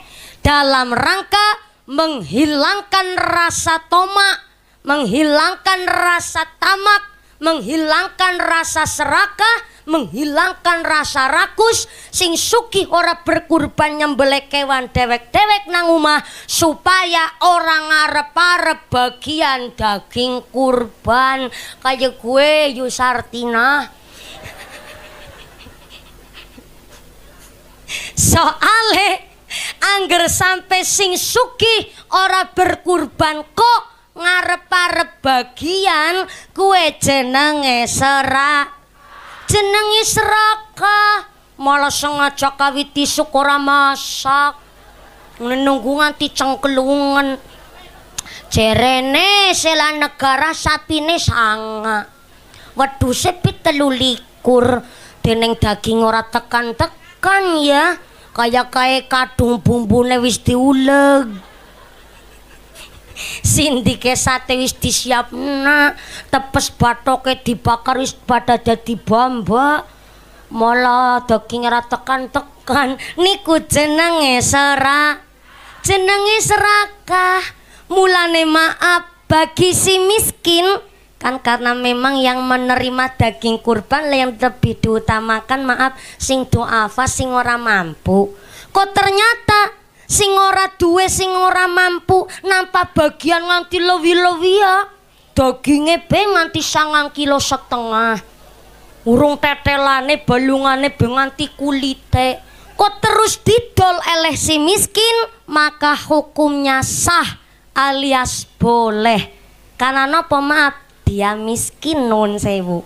dalam rangka menghilangkan rasa tomak menghilangkan rasa tamak menghilangkan rasa serakah menghilangkan rasa rakus sing sugih ora berkurban nyembelih kewan dewek-dewek nang omah supaya orang ngarep-arep bagian daging kurban kaya gue Yusartina soale Angger sampe sing sugih ora berkurban kok ngarep-arep bagian kue jenenge serak jenengi seraka malah sengaja kawiti syukura masak nunggu nganti cengkelungan jerene sela negara sapine sanga wedhu sepit telu likur dening daging ora tekan-tekan ya kaya kae kadung bumbune wis diuleg sindike sate wis disiapna tepes batoke dibakar wis pada jadi bamba mala daging ra tekan-tekan niku jenenge serak jenenge serakah mulane maaf bagi si miskin kan karena memang yang menerima daging kurban yang lebih diutamakan maaf sing doa sing ora mampu kok ternyata sing ora duwe sing ora mampu nampa bagian nganti lewi-lewi ya daginge be nganti sangang kilo setengah urung tetelane balungane be nganti kulite kok terus didol eleh si miskin maka hukumnya sah alias boleh karena apa maaf dia miskin non sewu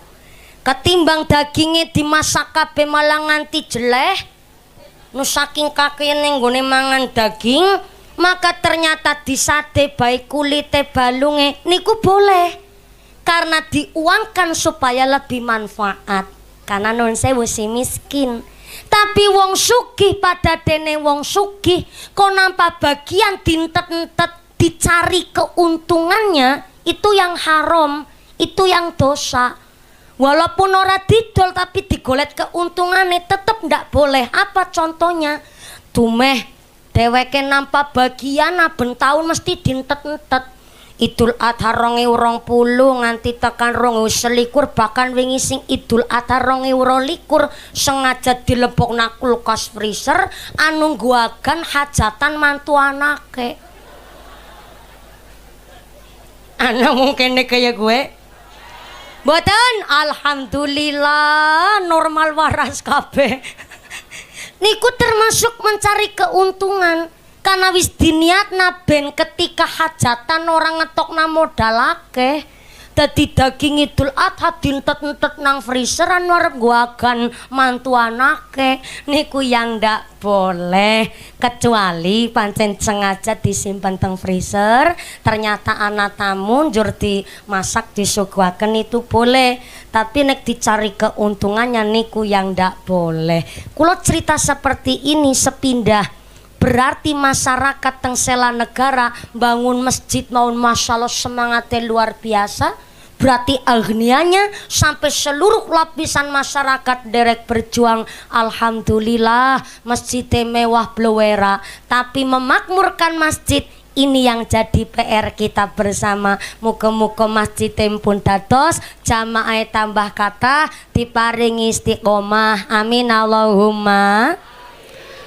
ketimbang dagingnya dimasak kabe malah nganti jeleh nu saking yang nggone mangan daging maka ternyata disate baik kulite balunge niku boleh karena diuangkan supaya lebih manfaat karena non sewu si miskin tapi wong sugih pada dene wong sugih kok nampak bagian dintet-entet dicari keuntungannya itu yang haram itu yang dosa walaupun ora didol tapi digolet keuntungannya tetep ndak boleh apa contohnya tumeh deweke nampak bagian naben tahun mesti dintet-ntet Idul Adha rongi puluh nganti tekan rongi selikur bahkan wingi sing Idul Adha rongi likur sengaja dilepok nakul kos freezer anungguakan hajatan mantu anake anak mungkin nih kayak gue Mboten alhamdulillah normal waras kabeh. Niku termasuk mencari keuntungan karena wis diniat naben ketika hajatan orang ngetok modal akeh. Okay. dadi daging Idul Adha dientet-entet nang freezeran warep guagan mantu anake niku yang ndak boleh kecuali pancen sengaja disimpan teng freezer ternyata anak tamu njur dimasak disuguhaken itu boleh tapi nek dicari keuntungannya niku yang ndak boleh kula cerita seperti ini sepindah berarti masyarakat tengsela negara bangun masjid maun masya Allah semangatnya luar biasa berarti agnianya sampai seluruh lapisan masyarakat derek berjuang alhamdulillah masjid mewah Blowera tapi memakmurkan masjid ini yang jadi PR kita bersama muka-muka masjid tempun dados jamaah tambah kata diparingi istiqomah amin Allahumma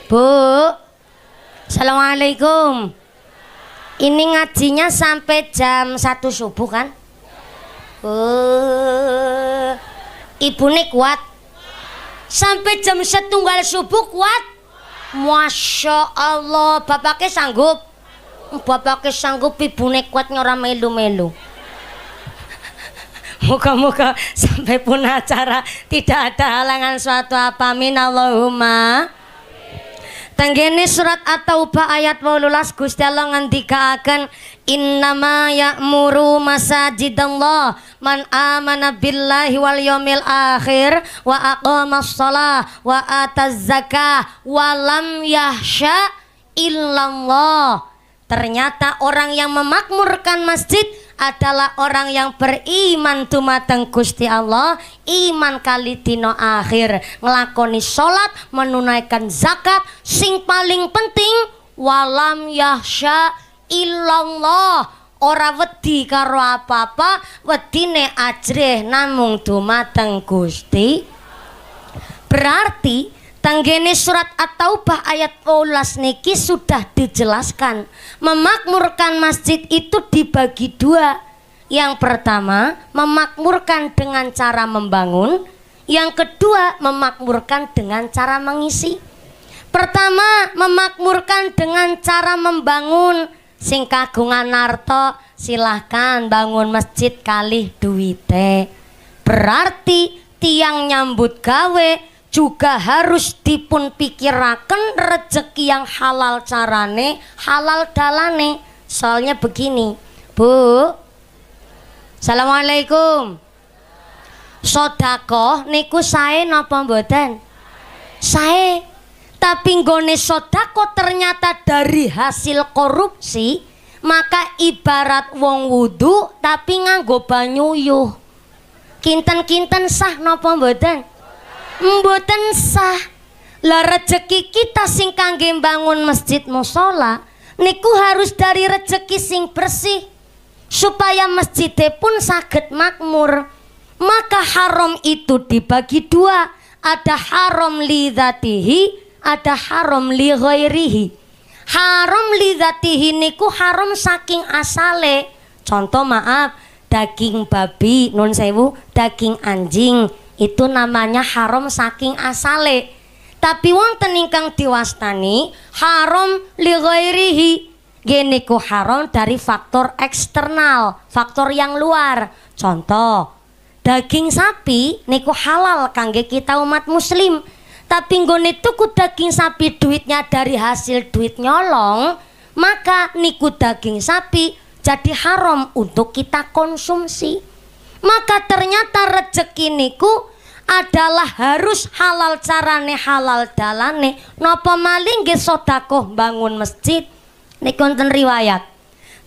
Bu Assalamualaikum ini ngajinya sampai jam satu subuh kan Ibu eh, Ibune kuat. Sampai jam setunggal subuh kuat. Masya Allah, bapaknya sanggup. Bapaknya sanggup, ibu kuat nyora melu-melu. Moga-moga sampai pun acara tidak ada halangan suatu apa min Allahumma. Tanggene surat At-Taubah ayat 18 Gusti Allah ngendikaaken innama ya'muru masajidallah man amana billahi wal yawmil akhir wa aqamas shalah wa ataz zakah wa lam yahsya illallah. Ternyata orang yang memakmurkan masjid adalah orang yang beriman dumateng Gusti Allah iman kali dino akhir ngelakoni sholat menunaikan zakat sing paling penting walam yahsya illallah ora wedi karo apa-apa wedine ajrih namung dumateng Gusti berarti Tanggene surat atau taubah ayat 12 niki sudah dijelaskan. Memakmurkan masjid itu dibagi dua. Yang pertama, memakmurkan dengan cara membangun. Yang kedua, memakmurkan dengan cara mengisi. Pertama, memakmurkan dengan cara membangun. Sing kagungan narto, silahkan bangun masjid kali duwite. Berarti tiang nyambut gawe juga harus dipun pikirakan rezeki yang halal carane halal dalane soalnya begini bu Assalamualaikum sodako niku saya napa mboten saya tapi ngone sodako ternyata dari hasil korupsi maka ibarat wong wudhu tapi nganggo banyu yuh kinten-kinten sah napa mboten mboten sah lah rejeki kita sing kangge bangun masjid musola niku harus dari rejeki sing bersih supaya masjid pun sakit makmur maka haram itu dibagi dua ada haram li dhatihi ada haram li ghairihi haram li dhatihi niku haram saking asale contoh maaf daging babi nun sewu daging anjing itu namanya haram saking asale tapi wong teningkang diwastani haram li ghairihi geniku haram dari faktor eksternal faktor yang luar contoh daging sapi niku halal kangge kita umat muslim tapi ngone tuku daging sapi duitnya dari hasil duit nyolong maka niku daging sapi jadi haram untuk kita konsumsi maka ternyata rezeki niku adalah harus halal carane halal dalane nopo maling ge sodako bangun masjid ini konten riwayat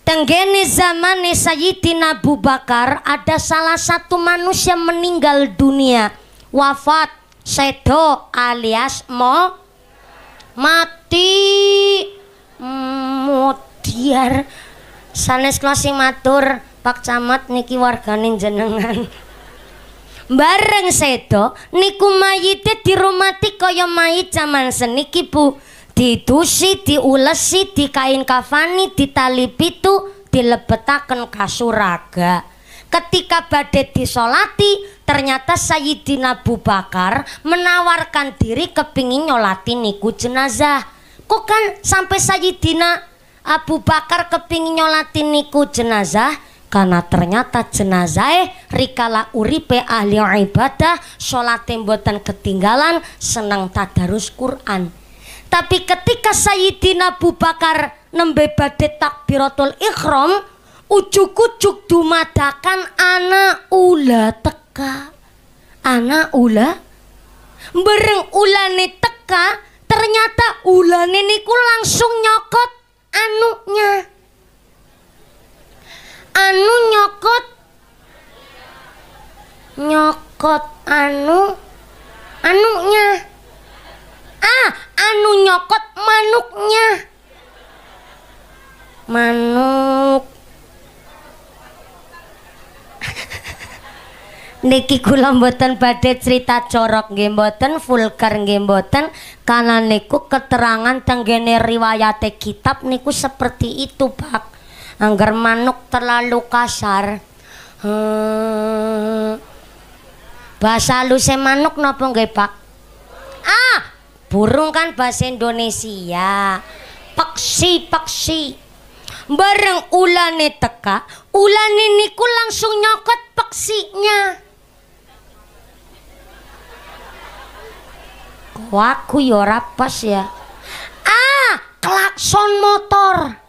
Tenggene zamane Sayyidina Abu Bakar ada salah satu manusia meninggal dunia wafat sedo alias mo mati mudiar sanes klasik matur Pak Camat niki warganin jenengan bareng sedo niku mayite dirumati kaya mayit zaman seniki bu didusi diulesi dikain kafani ditali pitu dilebetaken kasuraga ketika badhe disolati ternyata Sayyidina Abu Bakar menawarkan diri kepingin nyolati niku jenazah kok kan sampai Sayyidina Abu Bakar kepingin nyolati niku jenazah karena ternyata jenazah rikala uripe ahli ibadah sholat tembotan ketinggalan tak tadarus Quran tapi ketika Sayyidina Abu Bakar nembe takbiratul ikhram ujuk-ujuk dumadakan anak ula teka anak ula bereng ulane teka ternyata ulane niku langsung nyokot anuknya anu nyokot nyokot anu anunya ah anu nyokot manuknya manuk niki kula mboten badhe cerita corok nggih mboten vulgar nggih mboten kana niku keterangan tenggene riwayate kitab niku seperti itu Pak agar manuk terlalu kasar. Hmm. Bahasa haluse manuk nopo nggih, Pak? Ah, burung kan bahasa Indonesia. Paksi, paksi. Bareng ulane teka, ulane niku langsung nyokot peksinya. Kok aku ya pas ya. Ah, klakson motor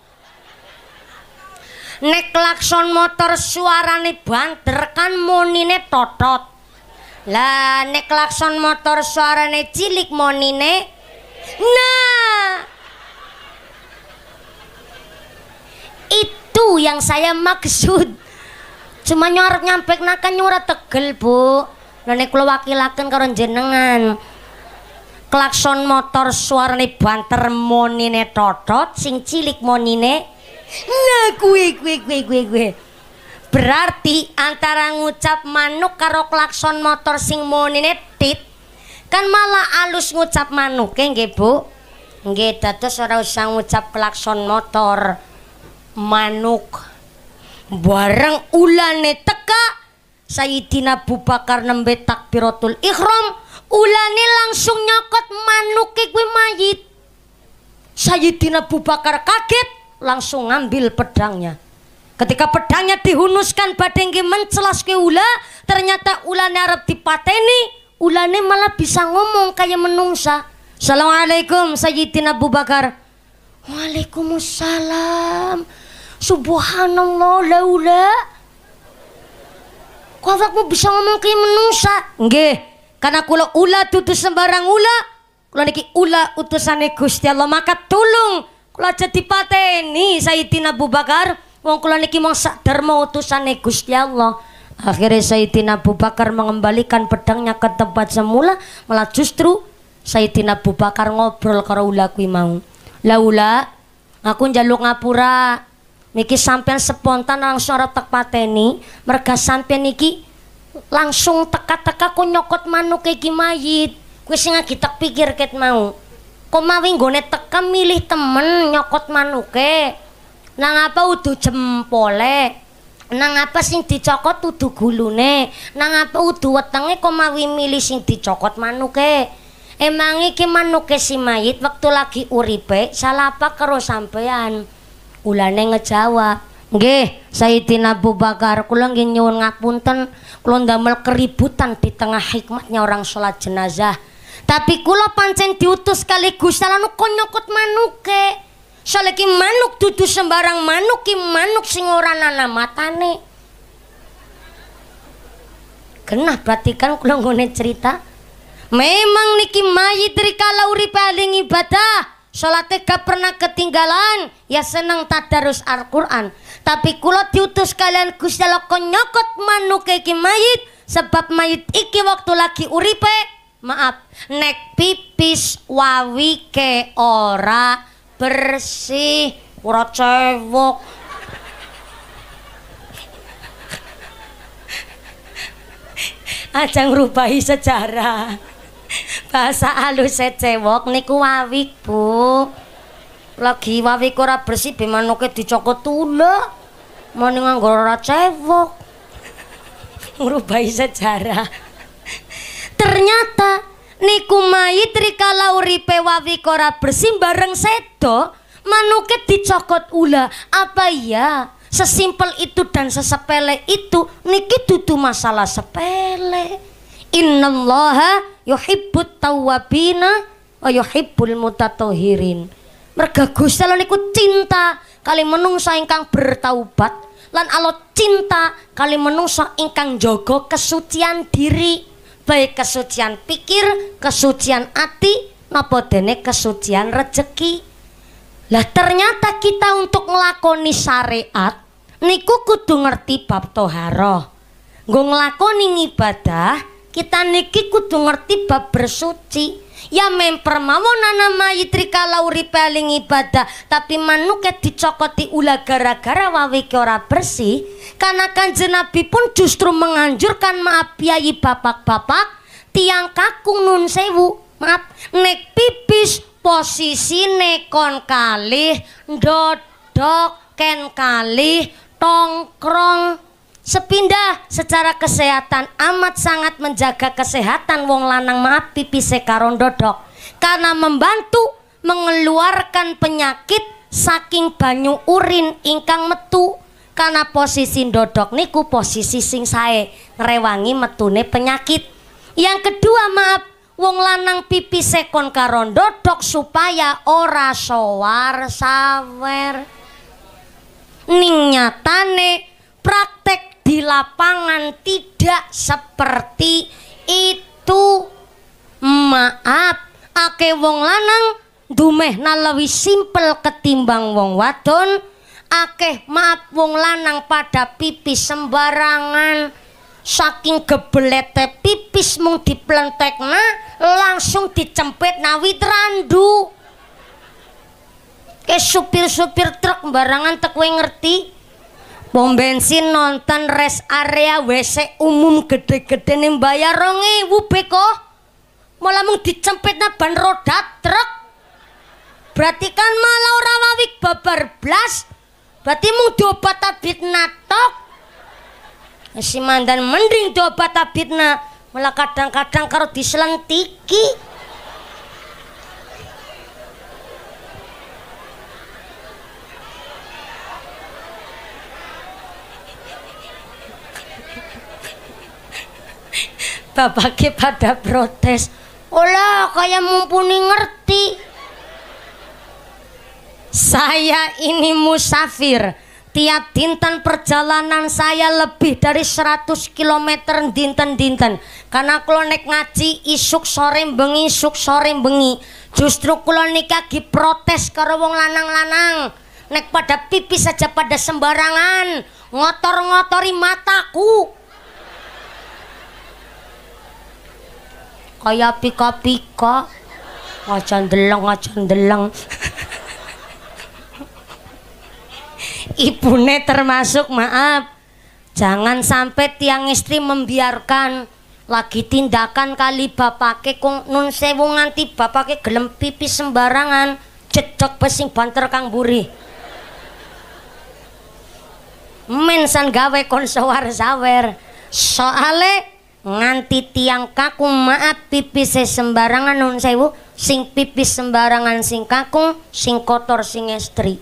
nek klakson motor suarane terkan kan monine totot lah nek klakson motor suarane cilik monine nah itu yang saya maksud cuma nyorot nyampek nakan nyurat tegel bu lah nek lo wakilakan karo jenengan klakson motor suarane banter monine totot sing cilik monine Nah, kuwi kuwi kuwi kuwi kuwi. Berarti antara ngucap manuk karo klakson motor sing monine tit kan malah alus ngucap manuk e nggih, Bu. Nggih, dados ora usah ngucap klakson motor. Manuk bareng ulane teka Sayyidina Abu Bakar nembe takbiratul ihram ulane langsung nyokot manuke eh, kuwi mayit Sayyidina Abu Bakar kaget langsung ngambil pedangnya ketika pedangnya dihunuskan badengki mencelas ke ula ternyata ulane Arab dipateni ulane malah bisa ngomong kayak menungsa Assalamualaikum Sayyidina Abu Bakar Waalaikumsalam Subhanallah laula Kawakmu bisa ngomong kayak menungsa Enggak. karena kula ula tutus sembarang ula kula niki ula utusane Gusti Allah maka tolong kula jadi pateni Sayyidina Abu Bakar wong kula niki sak sakdarma utusane Gusti Allah akhirnya Sayyidina Abu Bakar mengembalikan pedangnya ke tempat semula malah justru Sayyidina Abu Bakar ngobrol karo ula kuwi mau ula, aku njaluk ngapura niki sampean spontan langsung ora tek pateni merga sampean niki langsung teka-teka ku nyokot manuk iki mayit kuwi sing lagi tak pikir ket mau mawi nggone tekem milih temen nyokot manuke. Nang apa udu jempole? Nang apa sing dicokot udu gulune? Nang apa udu wetenge kok mawi milih sing dicokot manuke? Emang iki manuke si mayit waktu lagi uripe salah apa karo sampean? Ulane ngejawab. Nggih, Sayyidina Abu Bakar, kula nggih nyuwun ngapunten, kula ndamel keributan di tengah hikmatnya orang sholat jenazah. Tapi kula pancen diutus kali Gusti Allah nuku nyokot manuke. Saleki manuk dudu sembarang manuk ki manuk sing ora ana matane. Kenah berarti kan kula ngene cerita. Memang niki mayit rikala uripe paling ibadah. Salate gak pernah ketinggalan, ya seneng tadarus Al-Qur'an. Tapi kula diutus kalian Gusti Allah nyokot manuke iki mayit sebab mayit iki waktu lagi uripe maaf nek pipis wawi ke ora bersih ora cewok aja ngrubahi sejarah bahasa alus e cewok niku wawi bu lagi wawi ora bersih bimanuke dicokot tuna mau nganggur ora cewok ngrubahi sejarah ternyata niku mayit rikala uripe wawi ora bersih bareng sedo manuket dicokot ula apa ya sesimpel itu dan sesepele itu niki dudu masalah sepele innallaha yuhibbut tawabina wa yuhibbul mutatohirin merga Gusti Allah niku cinta kali menungsa ingkang bertaubat lan alo cinta kali menungsa ingkang jogo kesucian diri baik kesucian pikir, kesucian hati, napa dene kesucian rezeki. Lah ternyata kita untuk nglakoni syariat niku kudu ngerti bab toharoh. Nggo nglakoni ibadah, kita niki kudu ngerti bab bersuci. ya memper mau nana mayit rikala ibadah tapi manuke dicokoti ula gara-gara wawe ora bersih karena kanjeng pun justru menganjurkan maaf yai bapak-bapak tiang kakung nun sewu maaf nek pipis posisi nekon kali dodok ken kali tongkrong Sepindah secara kesehatan amat sangat menjaga kesehatan wong lanang maaf pipi sekaron dodok karena membantu mengeluarkan penyakit saking banyu urin ingkang metu karena posisi dodok niku posisi sing saya ngerewangi metune penyakit. Yang kedua maaf wong lanang pipi sekon karon dodok supaya ora sowar sawer. Ning nyatane praktek di lapangan tidak seperti itu maaf ake wong lanang dumeh nalawi simpel ketimbang wong wadon akeh maaf wong lanang pada pipis sembarangan saking gebelete pipis mung diplentekna langsung dicempet nawi randu ke supir-supir truk barangan tekwe ngerti pom bensin nonton res area WC umum gede-gede nih bayar rongi wube kok mung dicempit na ban roda truk Beratikan kan malah orang babar blas berarti mung diobat abit natok si mandan mending diobat abit na malah kadang-kadang karo diselentiki Bapaknya pada protes olah kayak mumpuni ngerti saya ini musafir tiap dinten perjalanan saya lebih dari 100 km dinten-dinten karena kalau nek ngaji isuk sore bengi isuk sore bengi justru kalau nikah protes ke ruang lanang-lanang nek pada pipi saja pada sembarangan ngotor-ngotori mataku kaya pika-pika aja ndeleng aja ndeleng ibune termasuk maaf jangan sampai tiang istri membiarkan lagi tindakan kali bapake kong nun sewu nganti bapake gelem pipi sembarangan cecok pesing banter kang buri mensan gawe konsowar sawer soale nganti tiang kakung maaf pipis sembarangan nun sewu sing pipis sembarangan sing kakung sing kotor sing estri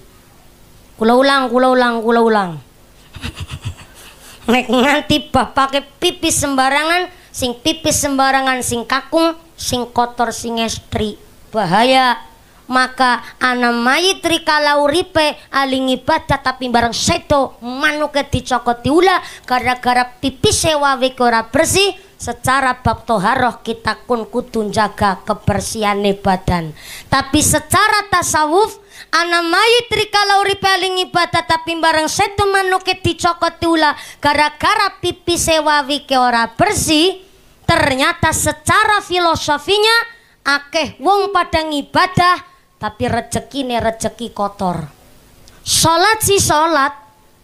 kula ulang kula ulang kula ulang nek nganti bapake pipis sembarangan sing pipis sembarangan sing kakung sing kotor sing estri bahaya maka anak mayit trikala uripe aling ibadah tapi barang seto manuke dicokot ula gara-gara pipis sewa ora bersih secara bab toharoh kita kun kudu jaga kebersihan badan tapi secara tasawuf anak mayit trikala uripe aling ibadah tapi barang seto manuke dicokot ula gara-gara pipis sewa ora bersih ternyata secara filosofinya akeh wong padang ibadah tapi rezeki nih rezeki kotor sholat sih sholat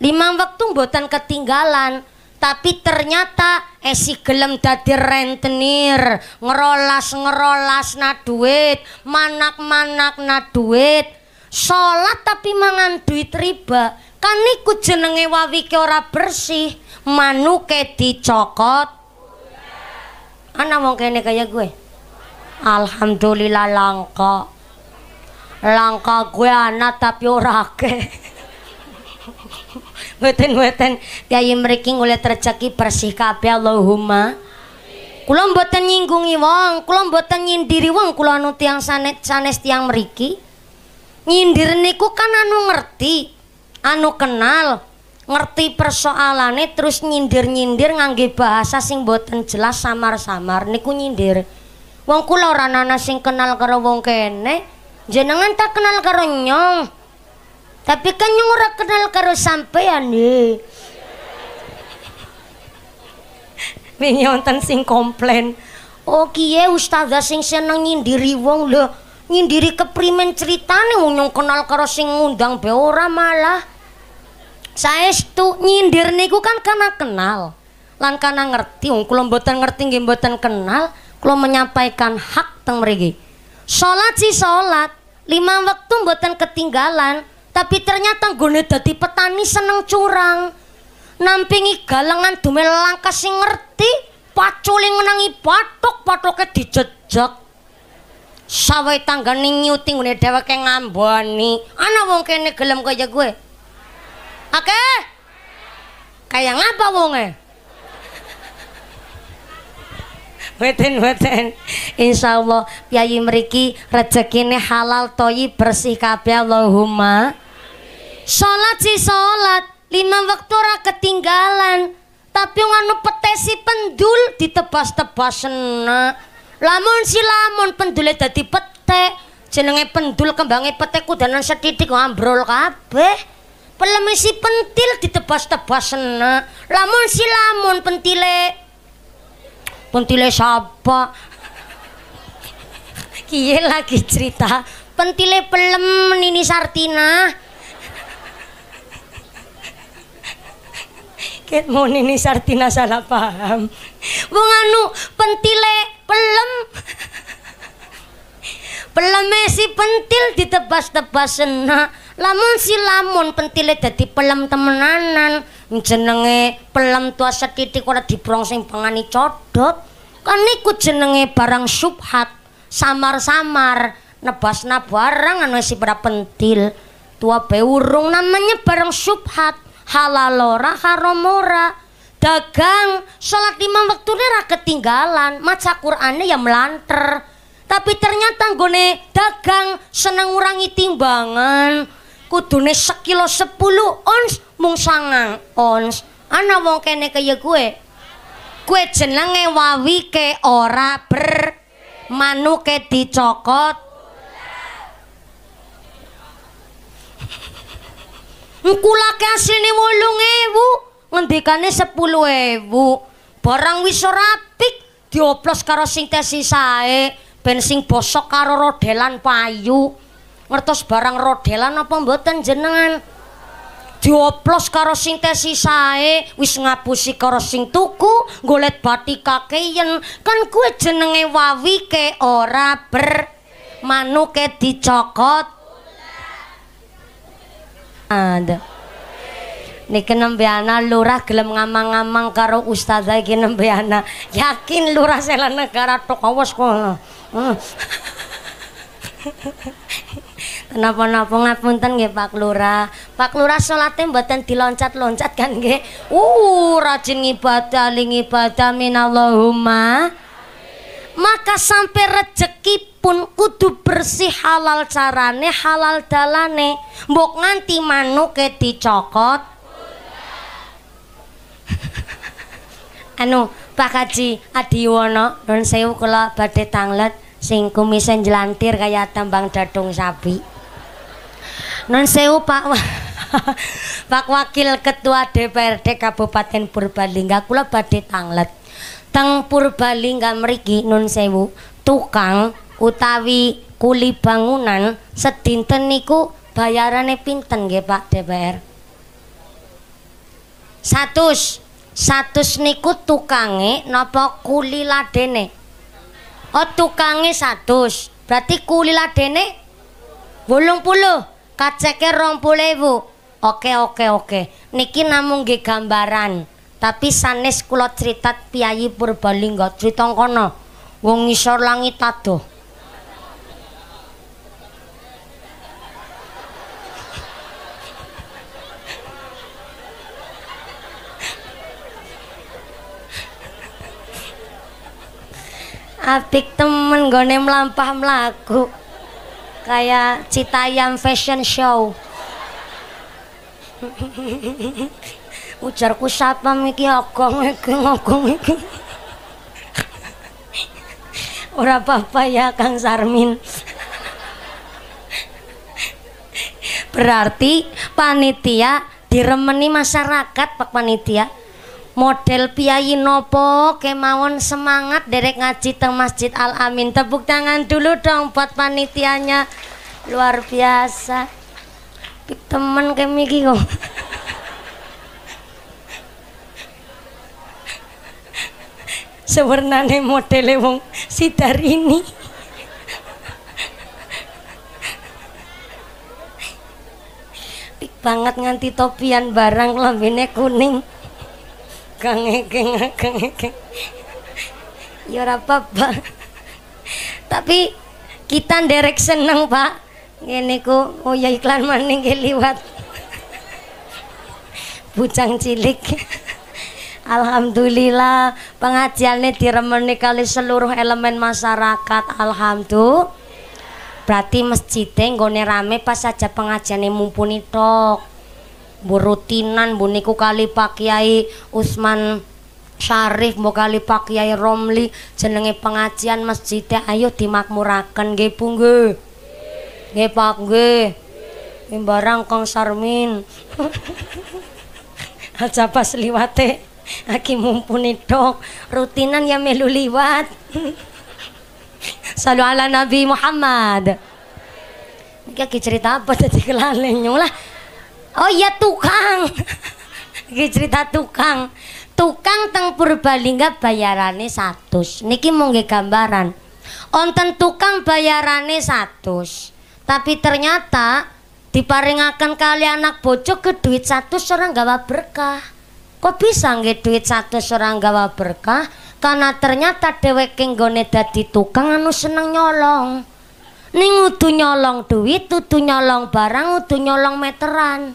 lima waktu buatan ketinggalan tapi ternyata esi eh, gelem dadi rentenir ngerolas ngerolas na duit manak manak na duit sholat tapi mangan duit riba kan iku jenenge ke ora bersih manu ke dicokot ana wong kene kaya gue alhamdulillah langka langka gue anak tapi ora akeh. Weten-weten kiai mriki oleh rezeki bersih kabeh Allahumma. Kula mboten nyinggungi wong, kula mboten nyindiri wong, kula anu tiyang sanes-sanes tiyang mriki. Nyindir niku kan anu ngerti, anu kenal, ngerti persoalane terus nyindir-nyindir ngangge bahasa sing mboten jelas samar-samar niku nyindir. Wong kula ora ana sing kenal karo wong kene. jenengan tak kenal karo nyong tapi kan nyong ora kenal karo sampean nih wingi wonten sing komplain oh kiye ustazah sing seneng nyindiri wong lho nyindiri keprimen ceritane wong nyong kenal karo sing ngundang be ora malah saya itu nyindir niku kan karena kenal lan karena ngerti wong kula mboten ngerti nggih mboten kenal kula menyampaikan hak teng mriki salat si salat lima waktu mboten ketinggalan tapi ternyata gue dadi petani seneng curang nampingi galangan dume langkah sing ngerti paculi menangi patok patoknya dijejak sawai tangga nyuti gue dewa kayak ngambani anak wong kene gelem kaya gue oke okay? kayak ngapa wongnya Wetin wetin. Insyaallah piyayi mriki rezekine halal toyi bersih kabeh Allahumma. Salat si sholat lima waktu ora ketinggalan. Tapi nganu petesi pendul ditebas-tebas sena. Lamun si lamun pendule dadi petek. Jenenge pendul kembange petek kudanan setitik ambrol kabeh. Pelemisi pentil ditebas-tebas sena. Lamun si lamun pentile pentile siapa? kie lagi cerita pentile pelem Nini Sartina Ket mau Nini Sartina salah paham. Wong anu pentile pelem. Peleme si pentil ditebas-tebasen. tebas Lamun si lamun pentile jadi pelem temenanan. jenenge pelem tua setitik ora diprongsing pengani codot kan niku jenenge barang subhat samar-samar nebasna barang anu si pada pentil tua beurung namanya barang subhat halal ora haram ora dagang sholat lima waktu ora ketinggalan maca Qurannya ya melanter tapi ternyata gone dagang seneng ngurangi timbangan kudune sekilo sepuluh ons mung sangang ons ana wong kene kaya kue kue jenenge wawi ke ora ber manu ke dicokot ngkulake asline wolung ewu ngendikane sepuluh ewu barang wis rapik dioplos karo sing teh sisae ben sing bosok karo rodelan payu ngertos barang rodelan apa mboten jenengan dioplos karo sing tesi sae wis ngapusi karo sing tuku golet bati kakeyen kan kue jenenge wawi ke ora ber manu ke dicokot ada Niki nembe lurah gelem ngamang-ngamang karo ustazah iki nembe ana. Yakin lurah selane negara tok awas kok. Hmm. Kenapa-napa ngapunten nggih Pak Lurah. Pak Lurah salate mboten diloncat-loncat kan nggih. Uh, rajin ngibadah, ling Allahumma minallahumma. Maka sampai rejeki pun kudu bersih halal carane, halal dalane. Mbok nganti manuke dicokot. anu, Pak Haji Adiwono, nun sewu kula badhe tanglet. sing kumise jelantir kaya tembang dadung sapi non sewu pak pak wakil ketua DPRD Kabupaten Purbalingga kula badhe tanglet teng Purbalingga mriki non sewu tukang utawi kuli bangunan sedinten niku bayarane pinten nggih Pak DPR Satus Satus niku tukange napa kuli ladene Oh tukangnya satus Berarti kuli ladene Bulung puluh Kaceknya rompul ibu Oke oke oke Niki namung gak gambaran Tapi sanes kulot cerita Piyayi purbalingga Cerita kono Wong isor langit aduh Apik temen gone melampah melaku kayak Citayam Fashion Show. Ujarku siapa miki ogong iki ngogong iki. Ora apa-apa ya Kang Sarmin. Berarti panitia diremeni masyarakat Pak Panitia model piyayi nopo kemawon semangat derek ngaji teng Masjid Al Amin tepuk tangan dulu dong buat panitianya luar biasa Pik temen kemi kok sebenarnya modele wong sidar ini banget nganti topian barang lambene kuning ageng ageng ageng ageng ya ora apa-apa tapi kita nderek seneng pak ngene ku oh ya iklan maning ke liwat bujang cilik Alhamdulillah pengajiannya diremeni kali seluruh elemen masyarakat Alhamdulillah berarti masjidnya ngone rame pas saja pengajiannya mumpuni tok bu rutinan bu niku kali Pak Kiai Usman Syarif mau kali Pak Kiai Romli jenenge pengajian masjid ayo timak murakan, Bu nggih. Nggih Pak nggih. barang Kong Sarmin. Aja pas liwate aki mumpuni dok rutinan ya melu liwat. Salu ala Nabi Muhammad. kaki cerita apa tadi kelalenya lah oh iya tukang iki cerita tukang tukang teng Purbalingga bayarane 100 niki mau gambaran onten tukang bayarane 100 tapi ternyata diparingaken kali anak bojo ke duit satu serang gawa berkah kok bisa nggih duit satu serang gawa berkah karena ternyata dheweke nggone dadi tukang anu seneng nyolong ning udu nyolong duit udu nyolong barang udu nyolong meteran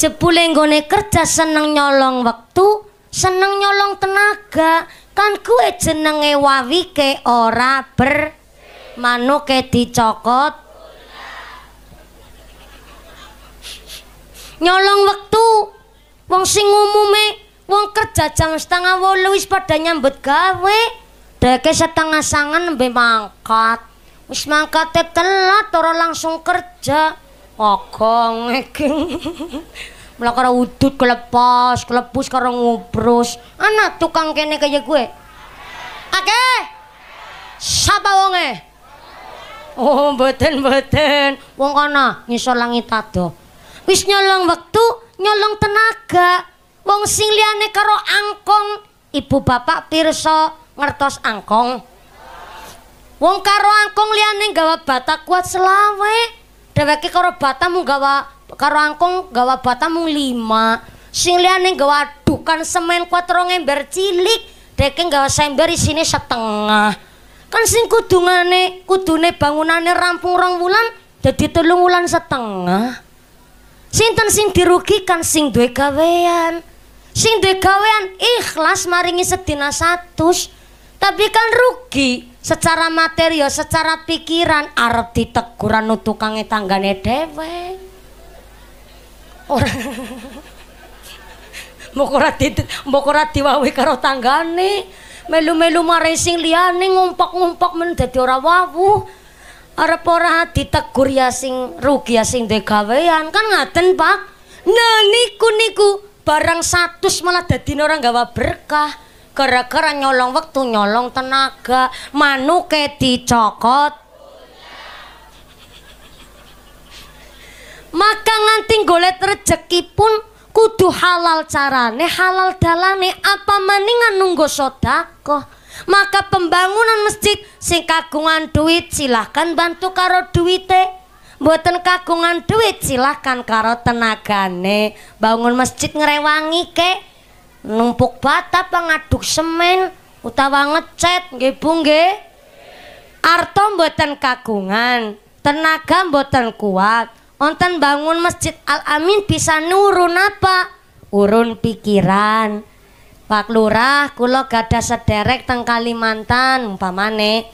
jebule nggone kerja seneng nyolong wektu seneng nyolong tenaga kan kue jenenge wawi ke ora ber manuk ke dicokot nyolong wektu wong sing umume wong kerja jam setengah wolu wis padha nyambut gawe dheke setengah sangan nembe mangkat wis mangkate telat ora langsung kerja agong iki mlakara udut klepas klepus karo ngobros anak tukang kene kaya gue ake sapa wonge oh mboten mboten wong kana ngisor langit ado wis nyolong wektu nyolong tenaga wong sing liyane karo angkong ibu bapak pirsa ngertos angkong Wong karo angkong liane gawa bata kuat selawe. Dheweke karo bata mung gawa karo angkong gawa bata mung lima. Sing liane gawa dukan semen kuat rong ember cilik. Dheweke gawa sember isine setengah. Kan sing kudungane kudune bangunane rampung rong wulan jadi telung wulan setengah. Sing Sinten sing dirugikan sing duwe gawean. Sing duwe gawean ikhlas maringi sedina satus. Tapi kan rugi. secara materi ya secara pikiran arep ditegur anu tukange tanggane dhewe ora ora di mbok ora diwawi karo tanggane melu-melu mare sing liyane ngumpak ngumpok men dadi ora wawu arep ora ditegur ya sing rugi ya sing duwe gawean kan ngaten Pak nah niku niku barang satus malah dadi ora gawa berkah gara-gara nyolong waktu nyolong tenaga manuke dicokot maka nganti golet rejeki pun kudu halal carane halal dalane apa maningan nunggu sodako maka pembangunan masjid sing kagungan duit silahkan bantu karo duite buatan kagungan duit silahkan karo tenagane bangun masjid ngerewangi kek numpuk bata pengaduk semen utawa ngecet nggih Bu nggih arto mboten kagungan tenaga mboten kuat wonten bangun masjid Al Amin bisa nurun apa urun pikiran Pak Lurah kula gadah sederek teng Kalimantan umpamane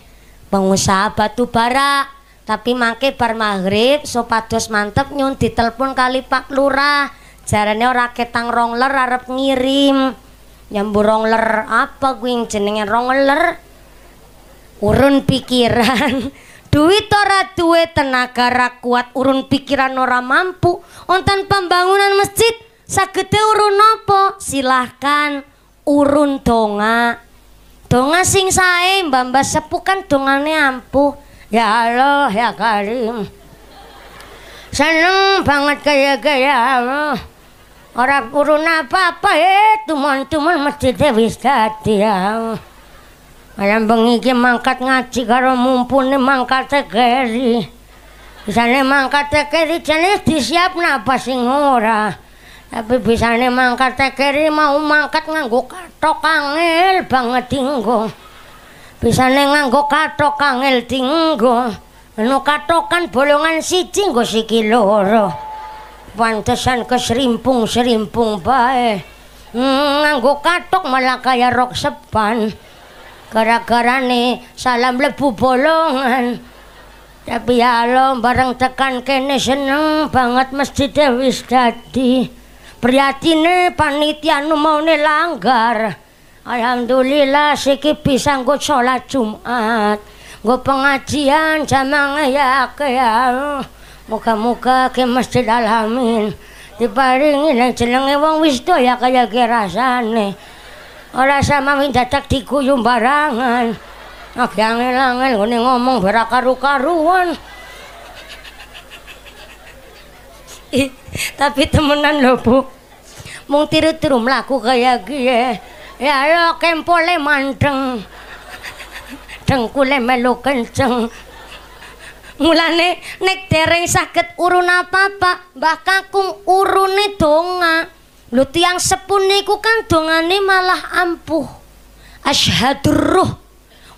pengusaha batu bara tapi mangke bar maghrib sopados mantep nyun ditelepon kali Pak Lurah jarane ora ketang rongler arep ngirim nyambu rongler apa gue jenenge rongler urun pikiran duit ora duit tenaga ra kuat urun pikiran ora mampu onten pembangunan masjid sagede urun apa silahkan urun donga donga sing sae mbak mbak sepuh kan dongane ampuh ya Allah ya Karim seneng banget kaya-kaya Allah Ora kurun apa-apa eh, tumon-tumon masjide wis dadi. Ayam bengi ki mangkat ngaji karo mumpuni mangkat tegeri. Bisane mangkat tegeri jenis disiap napa sing ora. Tapi bisane mangkat tegeri mau mangkat nganggo katok angel banget dinggo. Bisane nganggo katok angel dinggo. Anu katokan bolongan siji nggo siki loro. Pantesan keserimpung serimpung bae. Hmm, nganggo katok malah kaya rok sepan. Gara-gara nih salam lebu bolongan. Tapi ya bareng tekan kene seneng banget mesti Dewi Sdadi. Priyatine panitia nu mau langgar. Alhamdulillah siki bisa nggo sholat Jumat. Nggo pengajian jamang ya kaya. muka-muka ke masjid alamin diparingi nang jenenge wong wis ya kaya kirasane ora sama min dadak diguyum barangan Oke angel-angel ngomong barak karuan tapi temenan lho, Bu. Mung tiru-tiru mlaku kaya kiye. Ya lo kempole mandeng. Dengkule melu kenceng. mulane nek dereng saged urun apa-apa mbah kakung urune donga lho tiyang sepun niku kan dongane malah ampuh asyhadurruh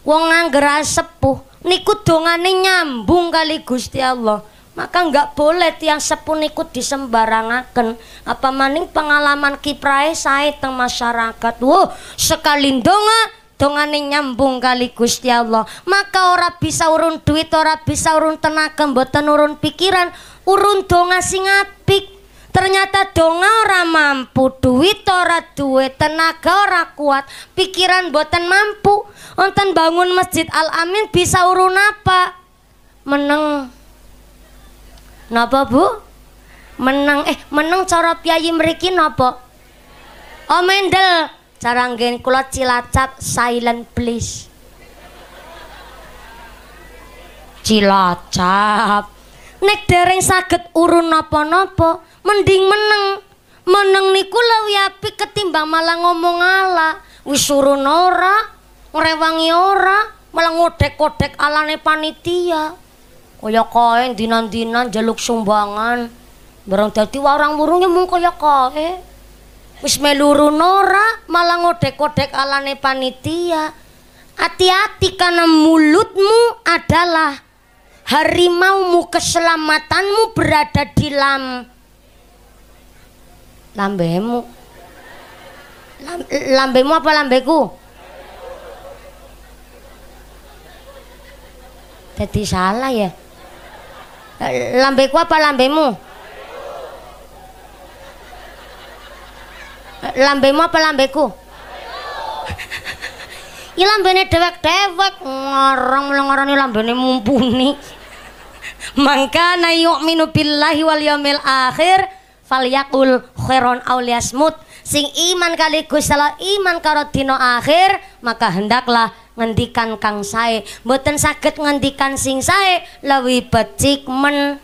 wong anggere sepuh niku dongane nyambung kali Gusti Allah maka nggak boleh tiang sepun niku disembarangaken apa maning pengalaman kiprae sae teng masyarakat wo sekali donga dongane nyambung kali Gusti Allah maka ora bisa urun duit ora bisa urun tenaga mboten urun pikiran urun donga sing apik ternyata donga ora mampu duit ora duwe tenaga ora kuat pikiran mboten mampu wonten bangun masjid Al Amin bisa urun apa meneng napa Bu meneng eh meneng cara piyayi mriki napa Oh mendel saranggen kula Cilacap silent please Cilacap nek dereng saged urun napa-napa mending meneng meneng niku luwih apik ketimbang malah ngomong ala wis urun ora ngrewangi ora malah ngodek-kodek alane panitia kaya kae dinan-dinan jaluk sumbangan barang dadi warang burungnya mung kaya kae wis meluru nora malah ngodek-kodek alane panitia hati-hati karena mulutmu adalah harimaumu keselamatanmu berada di lam lambemu lam, lambemu apa lambeku jadi salah ya lambeku apa lambemu lambemu apa lambeku ya lambene dewek-dewek ngarang ngarani lambene mumpuni maka na yu'minu billahi wal yawmil akhir falyakul khairon awliyasmut sing iman kali salah iman karo dino akhir maka hendaklah ngendikan kang sae mboten saged ngendikan sing sae lewi becik men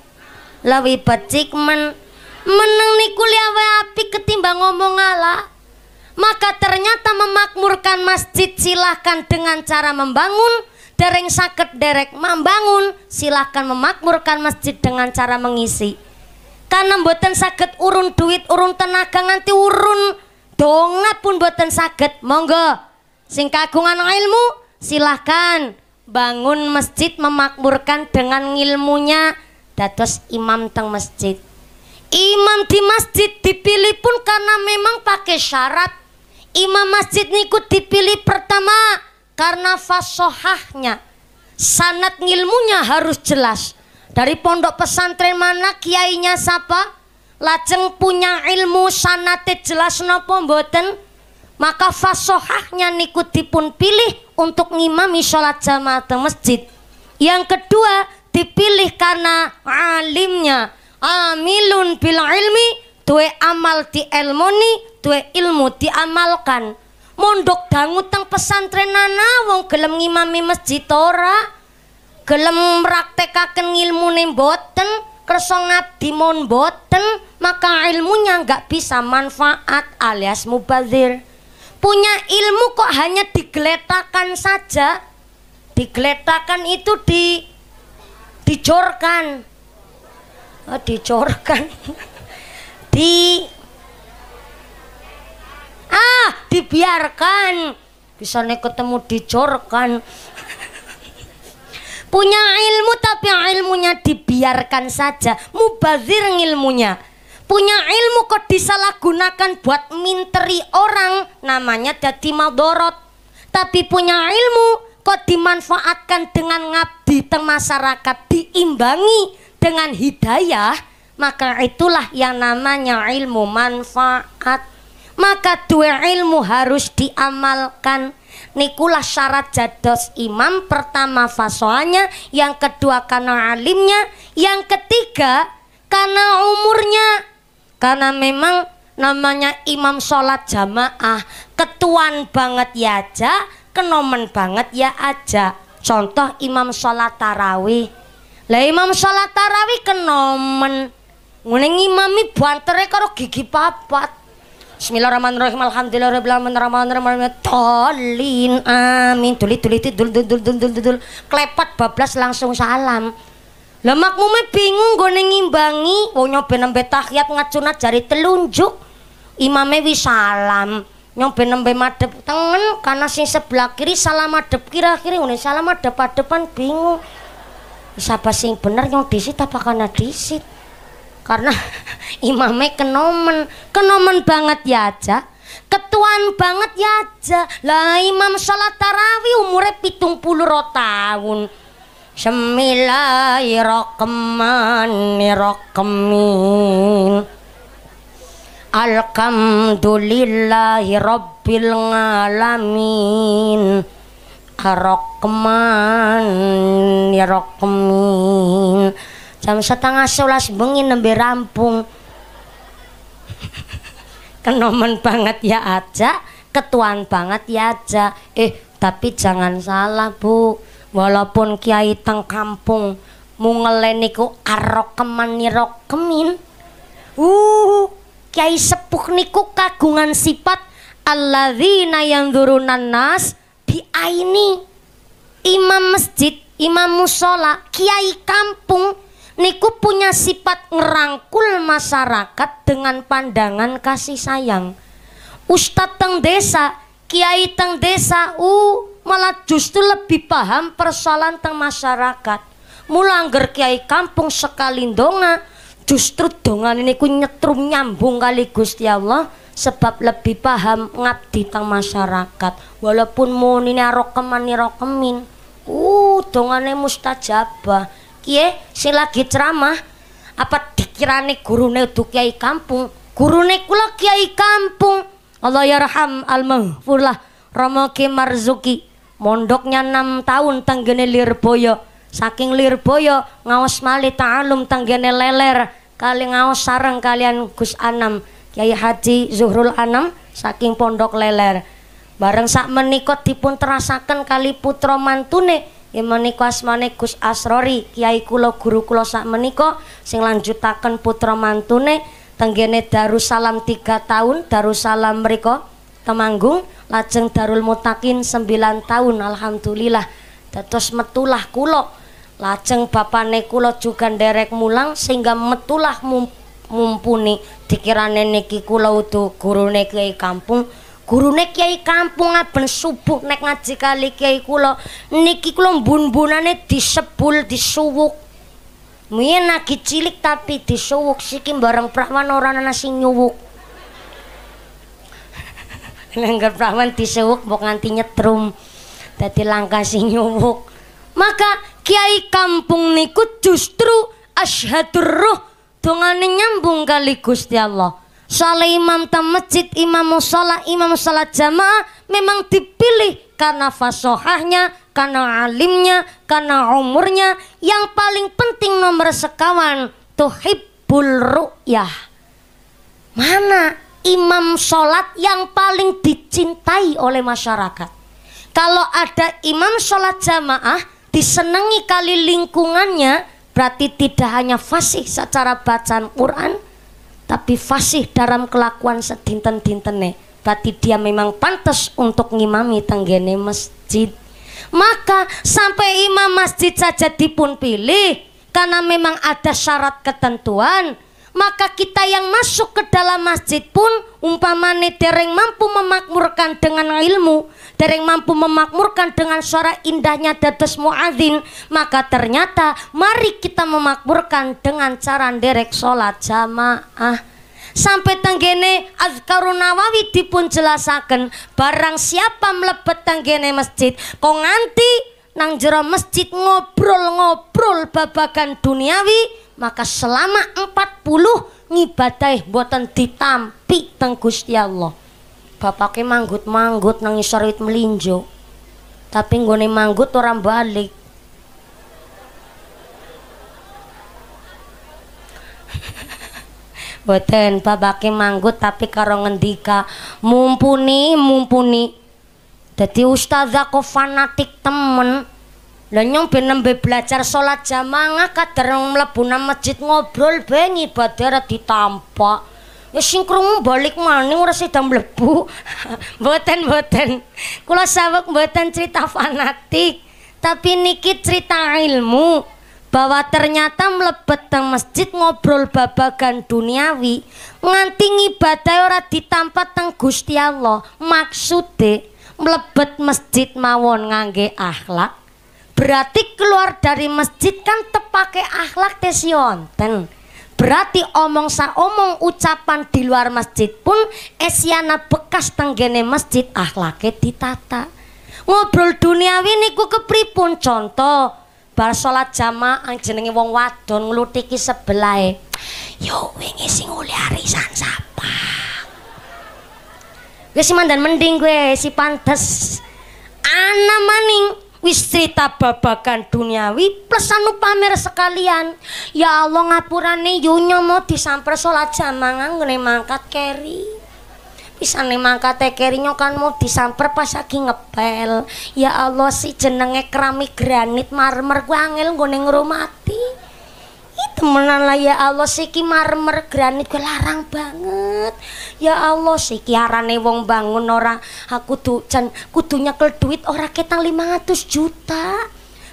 lewi becik men meneng nih kuliah api ketimbang ngomong Allah maka ternyata memakmurkan masjid silahkan dengan cara membangun dereng sakit derek membangun silahkan memakmurkan masjid dengan cara mengisi karena buatan sakit urun duit urun tenaga nganti urun dongat pun buatan sakit monggo sing kagungan ilmu silahkan bangun masjid memakmurkan dengan ilmunya dados imam teng masjid imam di masjid dipilih pun karena memang pakai syarat imam masjid niku dipilih pertama karena fasohahnya sanat ilmunya harus jelas dari pondok pesantren mana kiainya siapa lajeng punya ilmu sanate jelas nopo mboten maka fasohahnya niku dipun pilih untuk ngimami sholat jamaah masjid yang kedua dipilih karena alimnya amilun bil ilmi tuwe amal di elmoni tuwe ilmu diamalkan mondok dangu teng pesantren nana wong gelem ngimami masjid tora gelem mraktekaken ilmune mboten kersa ngabdi mon mboten maka ilmunya nggak bisa manfaat alias mubazir punya ilmu kok hanya digeletakan saja digeletakan itu di dijorkan Eh, dicorkan di ah dibiarkan bisa nih ketemu dicorkan punya ilmu tapi ilmunya dibiarkan saja mubazir ilmunya punya ilmu kok disalahgunakan buat minteri orang namanya jadi madorot tapi punya ilmu kok dimanfaatkan dengan ngabdi teng masyarakat diimbangi dengan hidayah maka itulah yang namanya ilmu manfaat maka dua ilmu harus diamalkan nikulah syarat jados imam pertama fasoanya yang kedua karena alimnya yang ketiga karena umurnya karena memang namanya imam sholat jamaah ketuan banget ya aja kenomen banget ya aja contoh imam sholat tarawih lah imam sholat tarawih kenomen nguneng imami banternya karo gigi papat Bismillahirrahmanirrahim. Alhamdulillahirrahmanirrahim alamin. Tolin. Amin. Tuli tuli dul dul dul dul dul dul. Klepat bablas langsung salam. Lah makmumnya bingung gue ngimbangi wong nyobe nembe tahiyat ngacunat jari telunjuk. Imamnya wis salam. Nyobe nembe madep tengen karena sing sebelah kiri salam madep kiri kira salam madep depan bingung. siapa sing bener yang disit apa karena disit karena imamnya kenomen kenomen banget ya aja ketuan banget ya aja lah imam sholat tarawih umurnya pitung puluh tahun semilai rokeman rokemin alhamdulillahi rabbil ngalamin Harokman ya rokmin jam setengah sebelas bengi nembe rampung kenomen banget ya aja ketuan banget ya aja eh tapi jangan salah bu walaupun kiai teng kampung mungelen niku arokeman nirokemin ya uh kiai sepuh niku kagungan sifat alladzina yanzurunan nas diaini imam masjid, imam musola, kiai kampung niku punya sifat ngerangkul masyarakat dengan pandangan kasih sayang. Ustadz teng desa, kiai teng desa, uh malah justru lebih paham persoalan teng masyarakat. Mulangger kiai kampung sekali donga, justru dongan ini ku nyetrum nyambung kali Gusti Allah sebab lebih paham ngabdi teng masyarakat walaupun muni arok keman ni kemin uh dongane mustajabah kiye sing lagi ceramah apa dikirane gurune du kiai kampung gurune kula kiai kampung Allah yarham almaghfurlah romo ki marzuki mondoknya 6 tahun tenggene lirboyo saking lirboyo ngaos mali ta'alum tenggene leler kali ngaos sareng kalian Gus Anam Kiai Haji Zuhrul Anam saking Pondok Leler. Bareng sak menika dipun terasaken kali putra mantune yang menika asmane Gus Asrori, Kiai kula guru kula sak menika sing lanjutaken putra mantune tenggene Darussalam 3 tahun, Darussalam mereka temanggung lajeng Darul Mutakin 9 tahun alhamdulillah. Dados metulah kula lajeng bapane kula juga nderek mulang sehingga metulah mumpuni mumpuni dikirane niki kula udu gurune Kiai Kampung gurune Kiai Kampung ben subuh nek ngaji kali Kiai kula niki kula mbun-bunane disebul disuwuk Mien lagi cilik tapi disuwuk siki bareng prawan orang ana sing nyuwuk. Lengger prawan disuwuk mbok nganti nyetrum. Dadi langka sing nyuwuk. Maka Kiai Kampung niku justru asyhadur ruh dongane nyambung kali Gusti Allah Sale imam ta masjid, imam musala, imam salat jamaah memang dipilih karena fasohahnya, karena alimnya, karena umurnya. Yang paling penting nomor sekawan, tuhibbul ru'yah. Mana imam sholat yang paling dicintai oleh masyarakat? Kalau ada imam sholat jamaah, disenangi kali lingkungannya, berarti tidak hanya fasih secara bacaan Quran tapi fasih dalam kelakuan sedinten-dintene berarti dia memang pantas untuk ngimami tenggene masjid maka sampai imam masjid saja dipun pilih karena memang ada syarat ketentuan maka kita yang masuk ke dalam masjid pun umpamane dereng mampu memakmurkan dengan ilmu dereng mampu memakmurkan dengan suara indahnya dados muadzin maka ternyata mari kita memakmurkan dengan cara derek sholat jamaah sampai tenggene azkarun nawawi dipun jelasaken barang siapa mlebet tenggene masjid kok nganti nang jero masjid ngobrol-ngobrol babagan duniawi maka selama 40 ngibadai buatan ditampi teng Gusti Allah bapaknya manggut-manggut nangis ngisor melinjo tapi nggone manggut orang balik boten babake manggut tapi karo ngendika mumpuni mumpuni jadi ustazah kok fanatik temen Lenyong benem be belajar sholat jamaah kadar mlebu nang masjid ngobrol ben ibadah ora ditampak. Ya sing krungu balik maning ora sida mlebu. Mboten-mboten. Kula sawek mboten cerita fanatik, tapi niki cerita ilmu bahwa ternyata mlebet nang masjid ngobrol babagan duniawi nganti ibadah ora ditampak teng Gusti Allah. Maksude mlebet masjid mawon ngangge akhlak. berarti keluar dari masjid kan tepake akhlak tesionten berarti omong sa omong ucapan di luar masjid pun esiana bekas tenggene masjid akhlaknya ditata ngobrol duniawi niku kepripun contoh bar sholat jamaah jenenge wong wadon ngelutiki sebelah yo wingi sing oleh arisan sapa gue si mandan mending gue si pantes ana maning wis cerita babakan duniawi plus anu pamer sekalian ya Allah ngapurane yunya mau disamper sholat jamangan ngene mangkat keri pisane nih mangkat teh kan mau disamper pas lagi ngebel ya Allah si jenenge kerami granit marmer gue angel gue nengromati rumati temenan ya Allah siki marmer granit gue larang banget ya Allah siki arane wong bangun ora aku dujan kudunya kel duit ora ketang 500 juta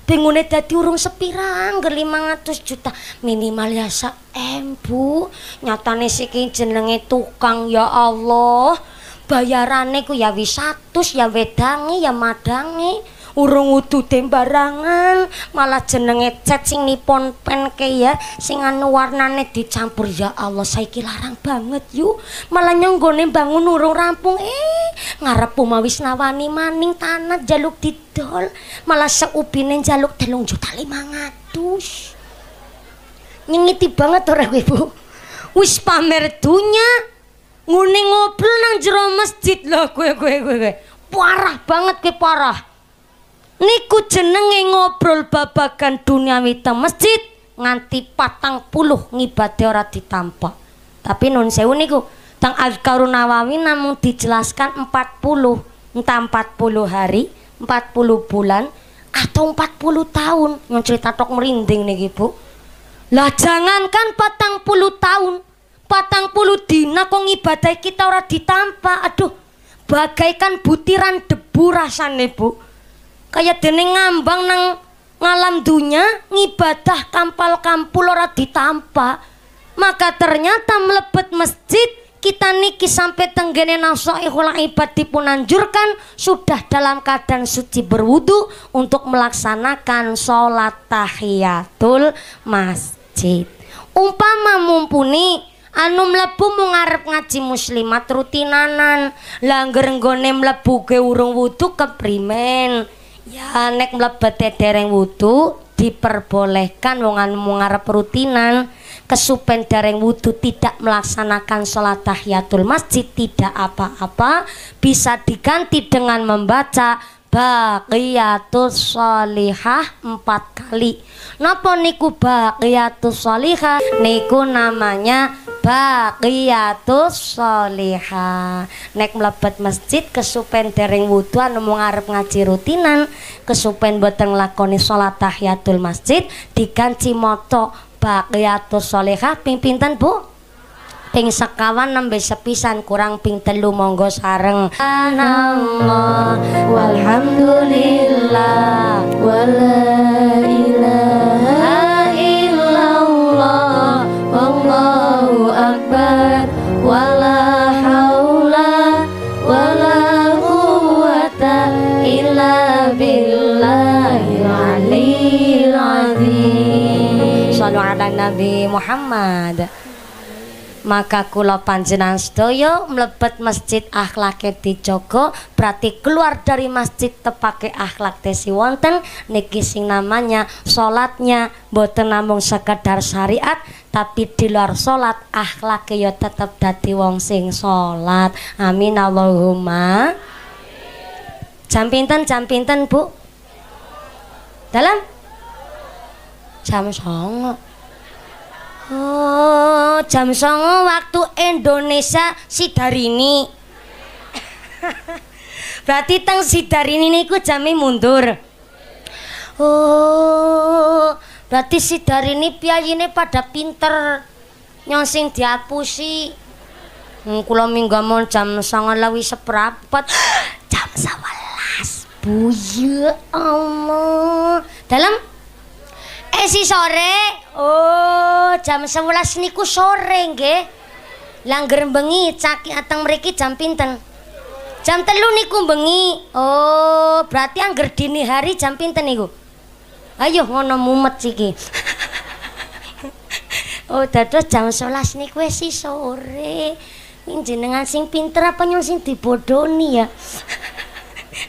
bingungnya dadi urung sepirang ke 500 juta minimal ya sa em bu nyatane siki jenenge tukang ya Allah bayarane ku ya wisatus ya wedangi ya madangi urung wudu barangan, malah jenenge cet sing nipon pen ke ya sing anu warnane dicampur ya Allah saiki larang banget yuk malah nyonggone bangun urung rampung eh ngarep pumawis wisnawani, maning tanah jaluk didol malah seupine jaluk telung juta lima ngatus nyengiti banget ibu wis pamer dunya ngune ngobrol nang jero masjid lho kowe kowe kowe parah banget kowe parah niku jenenge ngobrol babagan duniawi teng masjid nganti patang puluh ngibade ora ditampa tapi nun sewu niku teng azkarun nawawi namun dijelaskan 40 entah 40 hari 40 bulan atau 40 tahun yang cerita tok merinding nih ibu lah jangankan kan patang puluh tahun patang puluh dina ngibadai kita ora ditampa aduh bagaikan butiran debu rasane ibu bu kayak dene ngambang nang ngalam dunya ngibadah kampal kampul ora ditampa maka ternyata melebet masjid kita niki sampai tenggene ikhlas ibad dipunanjurkan sudah dalam keadaan suci berwudu untuk melaksanakan sholat tahiyatul masjid umpama mumpuni anu mlebu mung arep ngaji muslimat rutinanan langgar nggone mlebu ke urung wudu keprimen ya eh, nek mlebet dereng wudu diperbolehkan wong anu ngarep rutinan kesupen dereng wudhu tidak melaksanakan sholat tahiyatul masjid tidak apa-apa bisa diganti dengan membaca baqiyatus sholihah empat kali nopo niku baqiyatus sholihah niku namanya baqiyatus sholiha nek mlebet masjid kesupen dereng wudhu anu ngarep ngaji rutinan kesupen boten lakoni sholat tahiyatul masjid diganci moto baqiyatus sholiha ping pinten bu ping sekawan nembe sepisan kurang ping telu monggo sareng walhamdulillah walailah Nabi Muhammad maka kula panjenengan sedaya mlebet masjid akhlake dijogo berarti keluar dari masjid tepake akhlak tesi wonten niki sing namanya salatnya boten namung sekedar syariat tapi di luar salat akhlake ya tetep dadi wong sing salat amin Allahumma jam pinten jam pinten Bu dalam jam songo Oh, jam songo waktu Indonesia Sidarini. Berarti teng Sidarini niku jami mundur. Oh, berarti Sidarini piyayine pada pinter nyongsing diapusi. Hmm, kula minggamon jam songo lawi seprapat. jam sawalas. Buya, ya Allah. Dalam? Esi sore. Oh, jam 11 niku sore nggih. Langger bengi caki ateng mriki jam pinten? Jam telu niku bengi. Oh, berarti angger dini hari jam pinten niku? Ayo ngono mumet iki. oh, dados jam 11 niku esi sore. Ini jenengan sing pinter apa nyong sing dibodoni ya?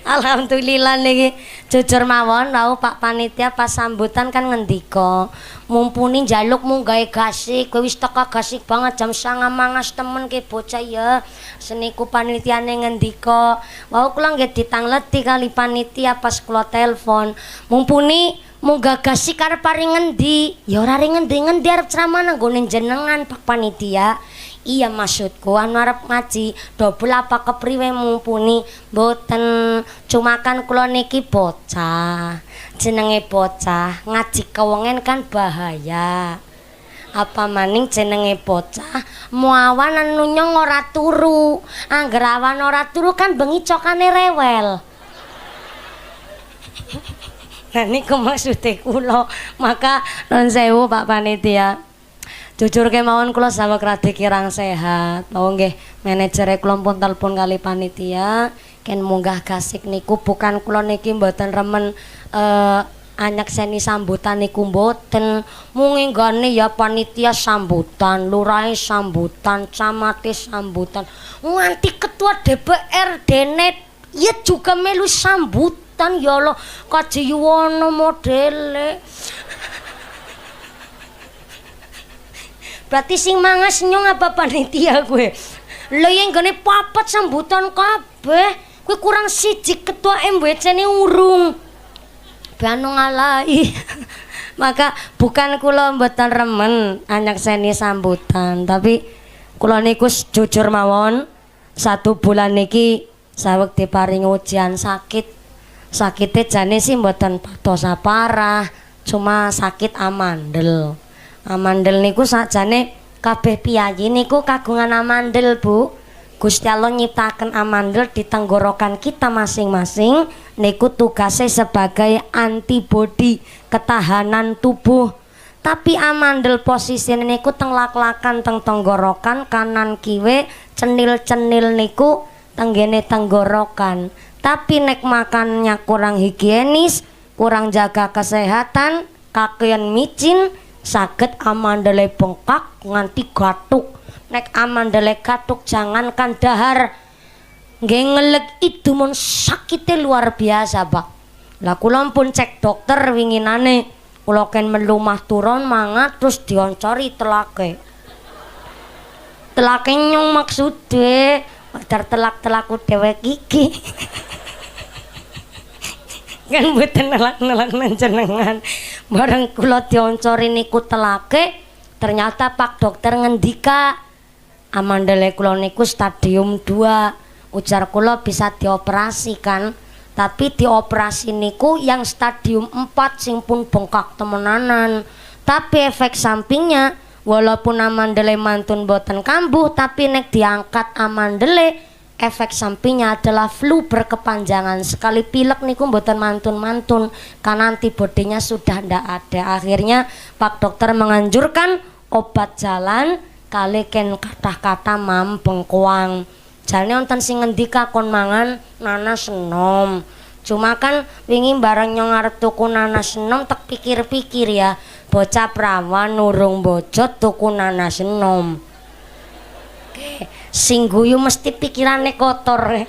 Alhamdulillah niki jujur mawon mau Pak Panitia pas sambutan kan ngendika mumpuni jaluk munggah gasik kowe wis teko gasik banget jam 09.30 mangas temen ki bocah ya seniku panitiane ngendika mau kula nggih ditangleti kali panitia pas kula telepon mumpuni munggah gasik arep paring ngendi ya ora ring ngendi ngendi arep ceramah nang jenengan Pak Panitia iya maksudku anu arep ngaji dobel apa kepriwe mumpuni boten cumakan kan kula niki bocah jenenge bocah ngaji kewengen kan bahaya apa maning jenenge bocah muawan anu nyong ora turu angger awan ora turu kan bengi cokane rewel nah niku maksudnya kulo maka non sewu pak panitia jujur kemauan kula sama kerati kirang sehat oh nggih manajer e kula pun telepon kali panitia ken munggah gasik niku bukan kula niki mboten remen uh, eh, anyak seni sambutan niku mboten mungingane ya panitia sambutan lurahe sambutan camate sambutan nganti ketua DPR denet ya juga melu sambutan ya Allah kaji yuwono modele Berarti sing mangas nyong apa panitia kowe? Lho yen gone papat sambutan kabeh, kowe kurang siji ketua MBC-ne urung. Banu ngalahi. Maka bukan kula mboten remen anyak seni sambutan, tapi kula niku jujur mawon, satu bulan niki sawek diparing ujian sakit. Sakite jane sih mboten patos parah, cuma sakit amandel. Hmm. Amandel ah, niku sakjane kabeh piyayi niku kagungan amandel, Bu. Gusti Allah nyiptakan amandel di tenggorokan kita masing-masing niku tugasnya sebagai antibodi ketahanan tubuh tapi amandel posisi niku teng lak-lakan teng tenggorokan kanan kiwe cenil-cenil niku tenggene tenggorokan tapi nek makannya kurang higienis kurang jaga kesehatan kakeun micin saged amandele bengkak nganti gatuk nek amandele gatuk jangankan dahar nggih ngelek itu mun sakite luar biasa Pak lah kula pun cek dokter winginane kula ken melumah turun mangat terus dioncori telake telake maksud maksude dar telak-telaku dhewe kiki kan buatan nelak-nelak nancenengan Bareng kula dioncori telake, ternyata Pak dokter ngendika amandele kula niku stadium dua, Ujar kula bisa dioperasi kan. Tapi dioperasi niku yang stadium empat sing pun bengkak temenanan. Tapi efek sampingnya walaupun amandele mantun boten kambuh tapi nek diangkat amandele efek sampingnya adalah flu berkepanjangan sekali pilek niku mboten mantun-mantun karena antibodinya sudah ndak ada akhirnya pak dokter menganjurkan obat jalan kali ken kata-kata mam bengkoang jalan onten sing ngendika kon mangan nanas senom cuma kan wingi bareng nyongar tuku nanas senom tak pikir-pikir ya bocah perawan nurung bocot tuku nanas senom kabeh sing guyu mesti pikirane kotor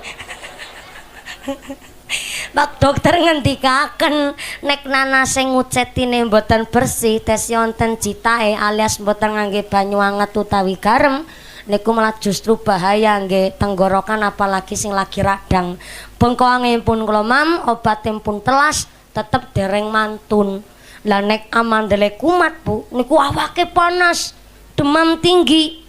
Pak dokter ngendikaken nek nanase ngucetine mboten bersih tes wonten citae alias mboten ngangge banyu anget utawi garam niku malah justru bahaya nggih tenggorokan apalagi sing lagi radang bengkoange pun kula mam obate pun telas tetep dereng mantun lah nek amandele kumat bu niku awake panas demam tinggi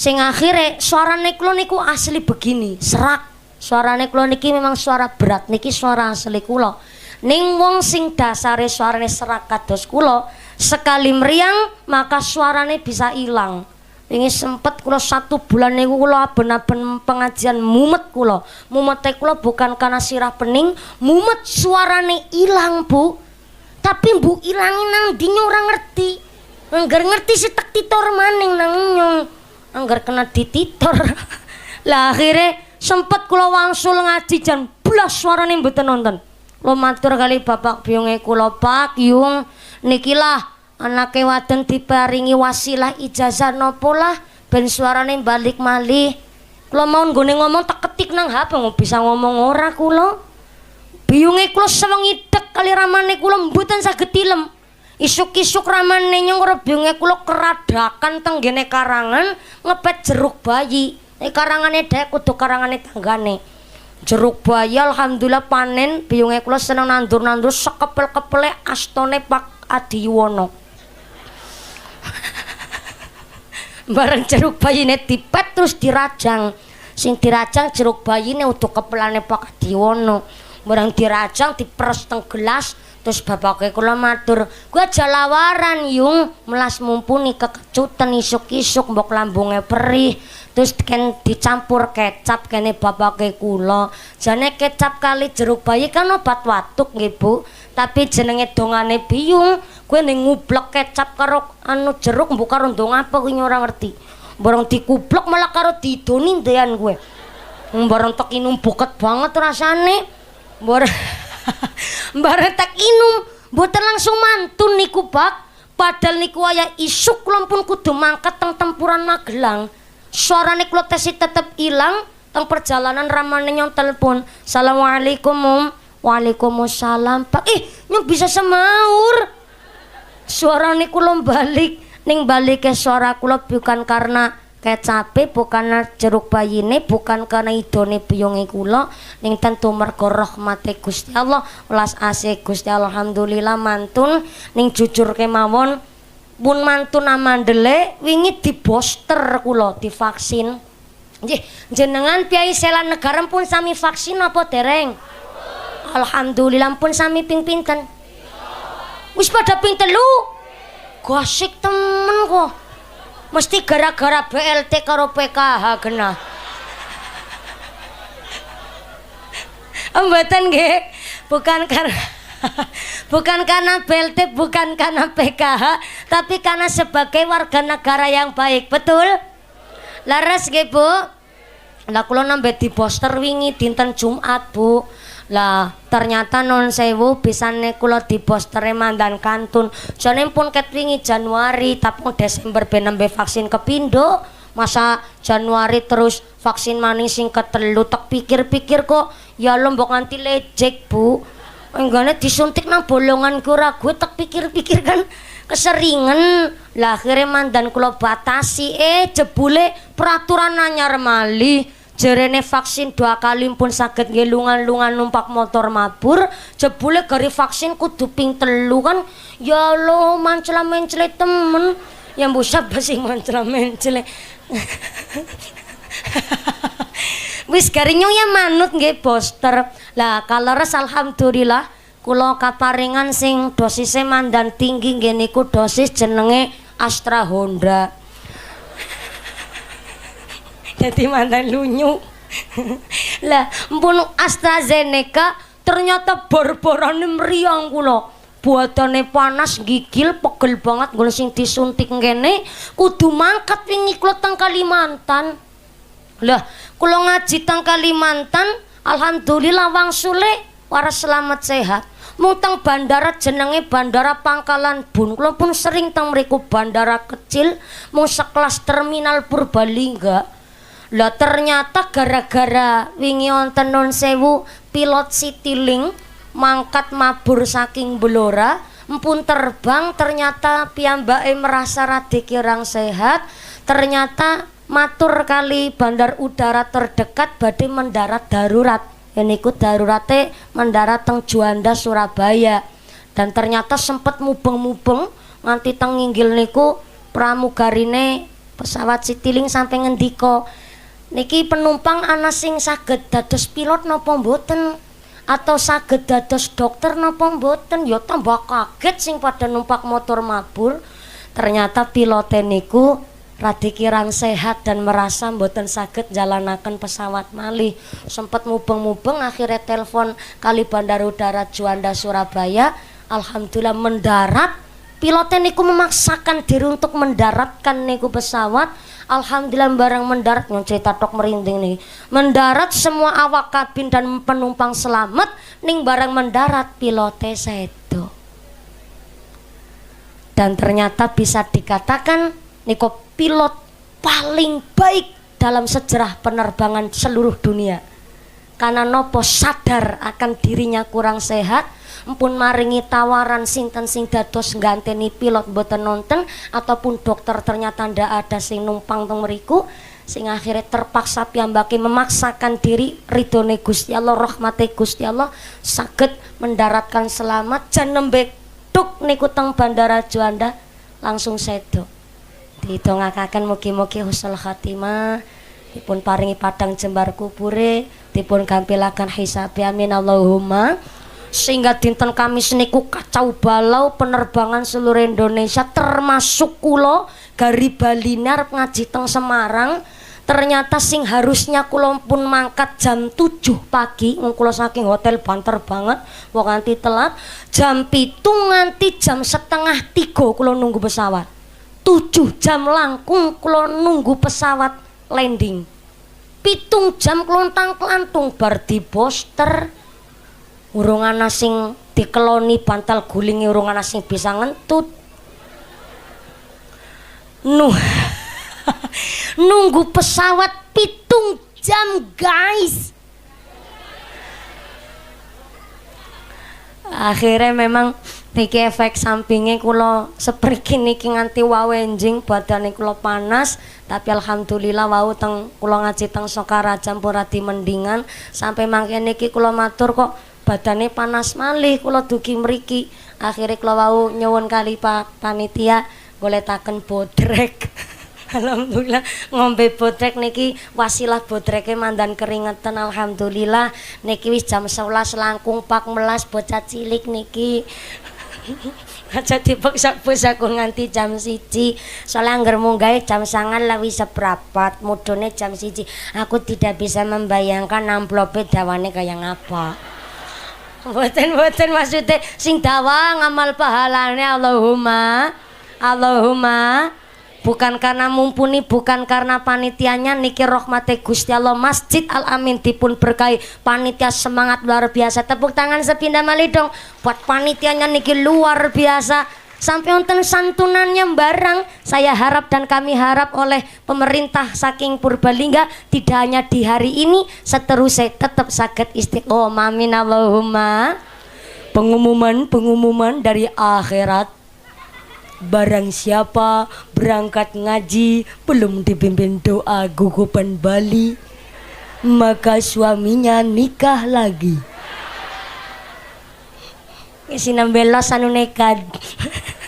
sing akhirnya suarane kulo niku asli begini serak suarane kulo niki memang suara berat niki suara asli kulo ning wong sing dasare suarane serak kados kulo sekali meriang maka suarane bisa hilang ini sempat kulo satu bulan niku kulo aben-aben pengajian mumet kulo mumet kulo bukan karena sirah pening mumet suarane hilang bu tapi bu ilangin nang dinyo orang ngerti nggak ngerti si tak titor maning nang nyong anggar kena dititor lah akhirnya sempet kula wangsul ngaji jan belas suara nih mboten nonton kula matur kali bapak biungnya kula pak yung nikilah anaknya wadon diparingi wasilah ijazah nopo lah ben suaranya balik mali kula mau ngone ngomong tak ketik nang hp nggak bisa ngomong ora kula biungnya kula sewengi dek kali ramane kula mboten sakit tilem isuk-isuk ramane nyong rebunge kula keradakan tenggene karangan ngepet jeruk bayi eh, karangane dhek kudu karangane tanggane jeruk bayi alhamdulillah panen biyunge kula seneng nandur-nandur sekepel-kepele astone Pak Adiwono bareng jeruk bayi ini dipet terus dirajang sing dirajang jeruk bayi ini untuk kepelane Pak Adiwono murang dirajang diperes teng gelas terus bapake kula matur gue aja yung melas mumpuni kekecutan isuk-isuk mbok lambungnya perih terus kan dicampur kecap kene bapake kula jane kecap kali jeruk bayi kan obat watuk nggih Bu tapi jenenge dongane biyung, gue ning ngublek kecap karo anu jeruk mbok karo ndong apa kuwi ora ngerti borong dikublek malah karo didoni ndean gue borong teki numpuket banget rasane Mbor Mbaretek inum mboten langsung mantun niku bak padahal niku ayah isuk lompun kudu mangkat teng tempuran magelang suara niku tesi tetep hilang teng perjalanan ramane nyong telepon assalamualaikum um. waalaikumsalam pak eh nyong bisa semaur suara niku balik ning balik ke suara kulo bukan karena kecape bukan jeruk bayine bukan karena idone biyonge kula ning tentu mergo rahmate Gusti Allah welas asih Gusti Allah alhamdulillah mantun ning jujur kemawon pun mantun amandele wingi diboster kula divaksin nggih jenengan piyai selan negara pun sami vaksin apa dereng alhamdulillah pun sami ping pinten wis pada ping telu gosik temen kok mesti gara-gara BLT karo PKH kena Ambatan nggih bukan karena bukan karena BLT bukan karena PKH tapi karena sebagai warga negara yang baik betul laras nggih Bu lah kula nambe di poster wingi dinten Jumat Bu Lah, ternyata non sewu bisane kula di mandan kantun. Jane pun ket Januari, tapi Desember ben nembe vaksin kepindho. Masa Januari terus vaksin maning sing ketelu tek pikir-pikir kok ya mbok nganti lejek, Bu. Enggane disuntik nang bolongan ku ora gue tek pikir-pikir kan keseringan lah akhirnya mandan kula batasi eh jebule peraturan anyar mali jerene vaksin dua kali pun sakit ngelungan-lungan numpak motor mabur jebule gari vaksin kudu ping telu kan ya Allah, mancela mencele temen ya mbu siapa sih mancela mencele wis gari nyong ya manut nge poster lah kalau alhamdulillah kulo kaparingan sing dosisnya mandan tinggi nge niku dosis jenenge Astra Honda jadi mantan lunyu lah mpun AstraZeneca ternyata bor-borane mriyang kula buatane panas gigil pegel banget gue sing disuntik ngene kudu mangkat wingi kula teng Kalimantan lah kula ngaji teng Kalimantan alhamdulillah wangsule waras selamat sehat mung bandara jenenge Bandara Pangkalan Bun. Kula pun sering teng mriku bandara kecil mung sekelas terminal Purbalingga. Lha ternyata gara-gara wingi ontenun sewu pilot Citilink mangkat mabur saking belora mpun terbang ternyata piyambak merasa radik orang sehat ternyata matur kali bandar udara terdekat badai mendarat darurat ini ku daruratnya mendarat teng Juanda Surabaya dan ternyata sempat mubeng-mubeng nganti teng nginggil niku pramugarine pesawat Citilink sampai ngendiko niki penumpang ana sing saged dados pilot napa mboten atau saged dados dokter napa mboten ya tambah kaget sing pada numpak motor mabur ternyata pilote niku radi kirang sehat dan merasa mboten saged jalanaken pesawat malih sempat mubeng-mubeng akhirnya telepon kali bandar udara Juanda Surabaya Alhamdulillah mendarat pilotnya niku memaksakan diri untuk mendaratkan niku pesawat Alhamdulillah barang mendarat yang cerita tok merinding nih mendarat semua awak kabin dan penumpang selamat ning barang mendarat pilotnya saya itu. dan ternyata bisa dikatakan niko pilot paling baik dalam sejarah penerbangan seluruh dunia karena nopo sadar akan dirinya kurang sehat pun maringi tawaran sinten sing dados ganteni pilot boten nonten ataupun dokter ternyata ndak ada sing numpang teng mriku sing akhirnya terpaksa piyambake memaksakan diri ya Gusti Allah rahmate Gusti Allah saged mendaratkan selamat jan nembe tuk niku teng bandara Juanda langsung sedo didongakaken mugi-mugi husnul khatimah dipun paringi padang jembar kubure dipun gampilaken hisabi amin Allahumma sehingga dinten Kamis niku kacau balau penerbangan seluruh Indonesia termasuk kulo Bali balinar ngaji teng Semarang ternyata sing harusnya kulo pun mangkat jam 7 pagi wong saking hotel banter banget wong nganti telat jam pitu nganti jam setengah tiga kulo nunggu pesawat 7 jam langkung kulo nunggu pesawat landing pitung jam kelontang kelantung bar di poster urungan ana sing dikeloni bantal gulingi urungan ana sing bisa ngentut Nuh. nunggu pesawat pitung jam guys akhirnya memang niki efek sampingnya kulo seperti niki nganti wau enjing badan kulo panas tapi alhamdulillah wau teng kulo ngaji teng sokarajan pura mendingan sampai mangke niki kulo matur kok badane panas malih kula dugi mriki akhire kula wau nyuwun kali Pak panitia goletaken bodrek Alhamdulillah ngombe bodrek niki wasilah bodreke mandan keringetan alhamdulillah niki wis jam 11 langkung pak melas bocah cilik niki aja dipaksa bisa kok nganti jam siji soalnya angger munggah jam sangat lah wis seprapat mudune jam siji aku tidak bisa membayangkan amplope dawane kaya ngapa Mboten-mboten maksude sing dawang amal pahalane Allahumma. Allahumma bukan karena mumpuni bukan karena panitianya niki rahmate Gusti Allah Masjid Al Amin dipun berkahi panitia semangat luar biasa tepuk tangan sepindah mali dong buat panitianya niki luar biasa sampai wonten santunannya barang saya harap dan kami harap oleh pemerintah saking Purbalingga tidak hanya di hari ini seterusnya tetap sakit istiqomah amin Allahumma pengumuman pengumuman dari akhirat Barang siapa berangkat ngaji belum dipimpin doa gugupan Bali maka suaminya nikah lagi Kasi nang belas ano na ikad.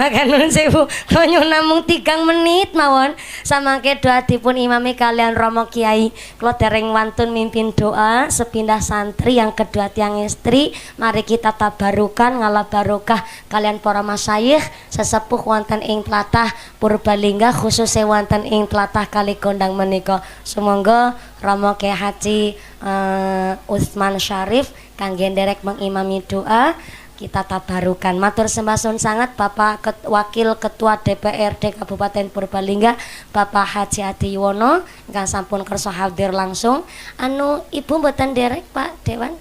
Maka nun sewu Banyu namung tigang menit mawon Samangke doa dipun imami kalian romo kiai Kalau dereng wantun mimpin doa Sepindah santri yang kedua tiang istri Mari kita tabarukan ngalah barokah Kalian para masyayih Sesepuh wantan ing telatah Purbalingga khusus sewantan ing telatah Kali gondang meniko Semoga romo kiai haji uh, eh, Usman Syarif Kang derek mengimami doa kita tabarukan matur sembahsun sangat Bapak Ket, Wakil Ketua DPRD Kabupaten Purbalingga Bapak Haji Adi Yono ingkang sampun kerso hadir langsung anu Ibu mboten derek Pak Dewan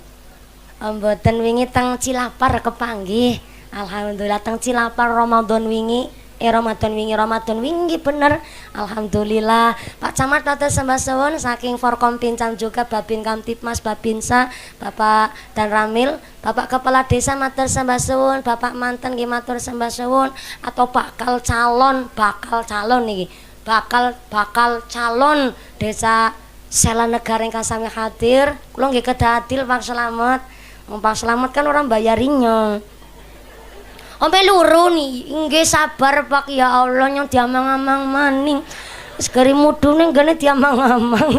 eh, mboten wingi teng Cilapar kepanggih Alhamdulillah teng Cilapar Ramadan wingi eh Ramadan wingi Ramadan wingi bener alhamdulillah Pak Camat Tata sembah sewon saking Forkom Pincang juga Babin Mas Babinsa Bapak dan Ramil Bapak Kepala Desa matur sembah sewon Bapak mantan Gima matur sewon atau bakal calon bakal calon nih bakal bakal calon desa Sela negara yang kami hadir, kulo nggih kedatil Pak selamat, Pak selamat kan orang bayarinya. Ampe luru nih, nggih sabar Pak ya Allah nyong diamang-amang maning. sekali mudune nggene diamang-amang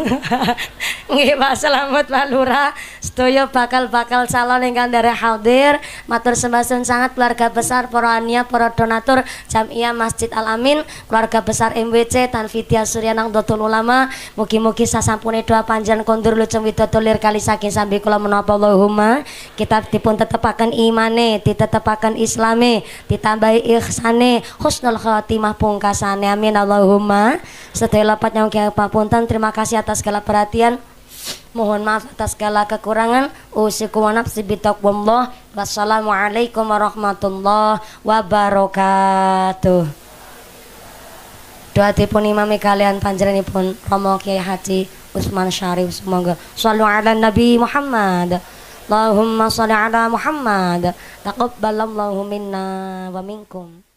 nggih Pak selamat Pak Lurah stoyo bakal-bakal calon kan dari hadir matur sembahsun sangat keluarga besar para ania para donatur Jamiah Masjid alamin, keluarga besar MWC Tanfidia Suryanang Dotul Ulama muki mugi sasampune doa panjang kondur lujeng widodo kali saking sambil kula menapa Allahumma kita dipun tetepakan imane ditetepaken islame ditambahi ikhsane husnul khatimah pungkasane amin Allahumma setelah lapat yang kiai papunten, terima kasih atas segala perhatian. Mohon maaf atas segala kekurangan. Usiku wa nafsi bitaqwallah. Wassalamualaikum warahmatullahi wabarakatuh. Doa tipun imami kalian pun Romo Kiai Haji Usman Syarif semoga. Salam ala Nabi Muhammad. Allahumma salli ala Muhammad. Taqabbalallahu minna wa minkum.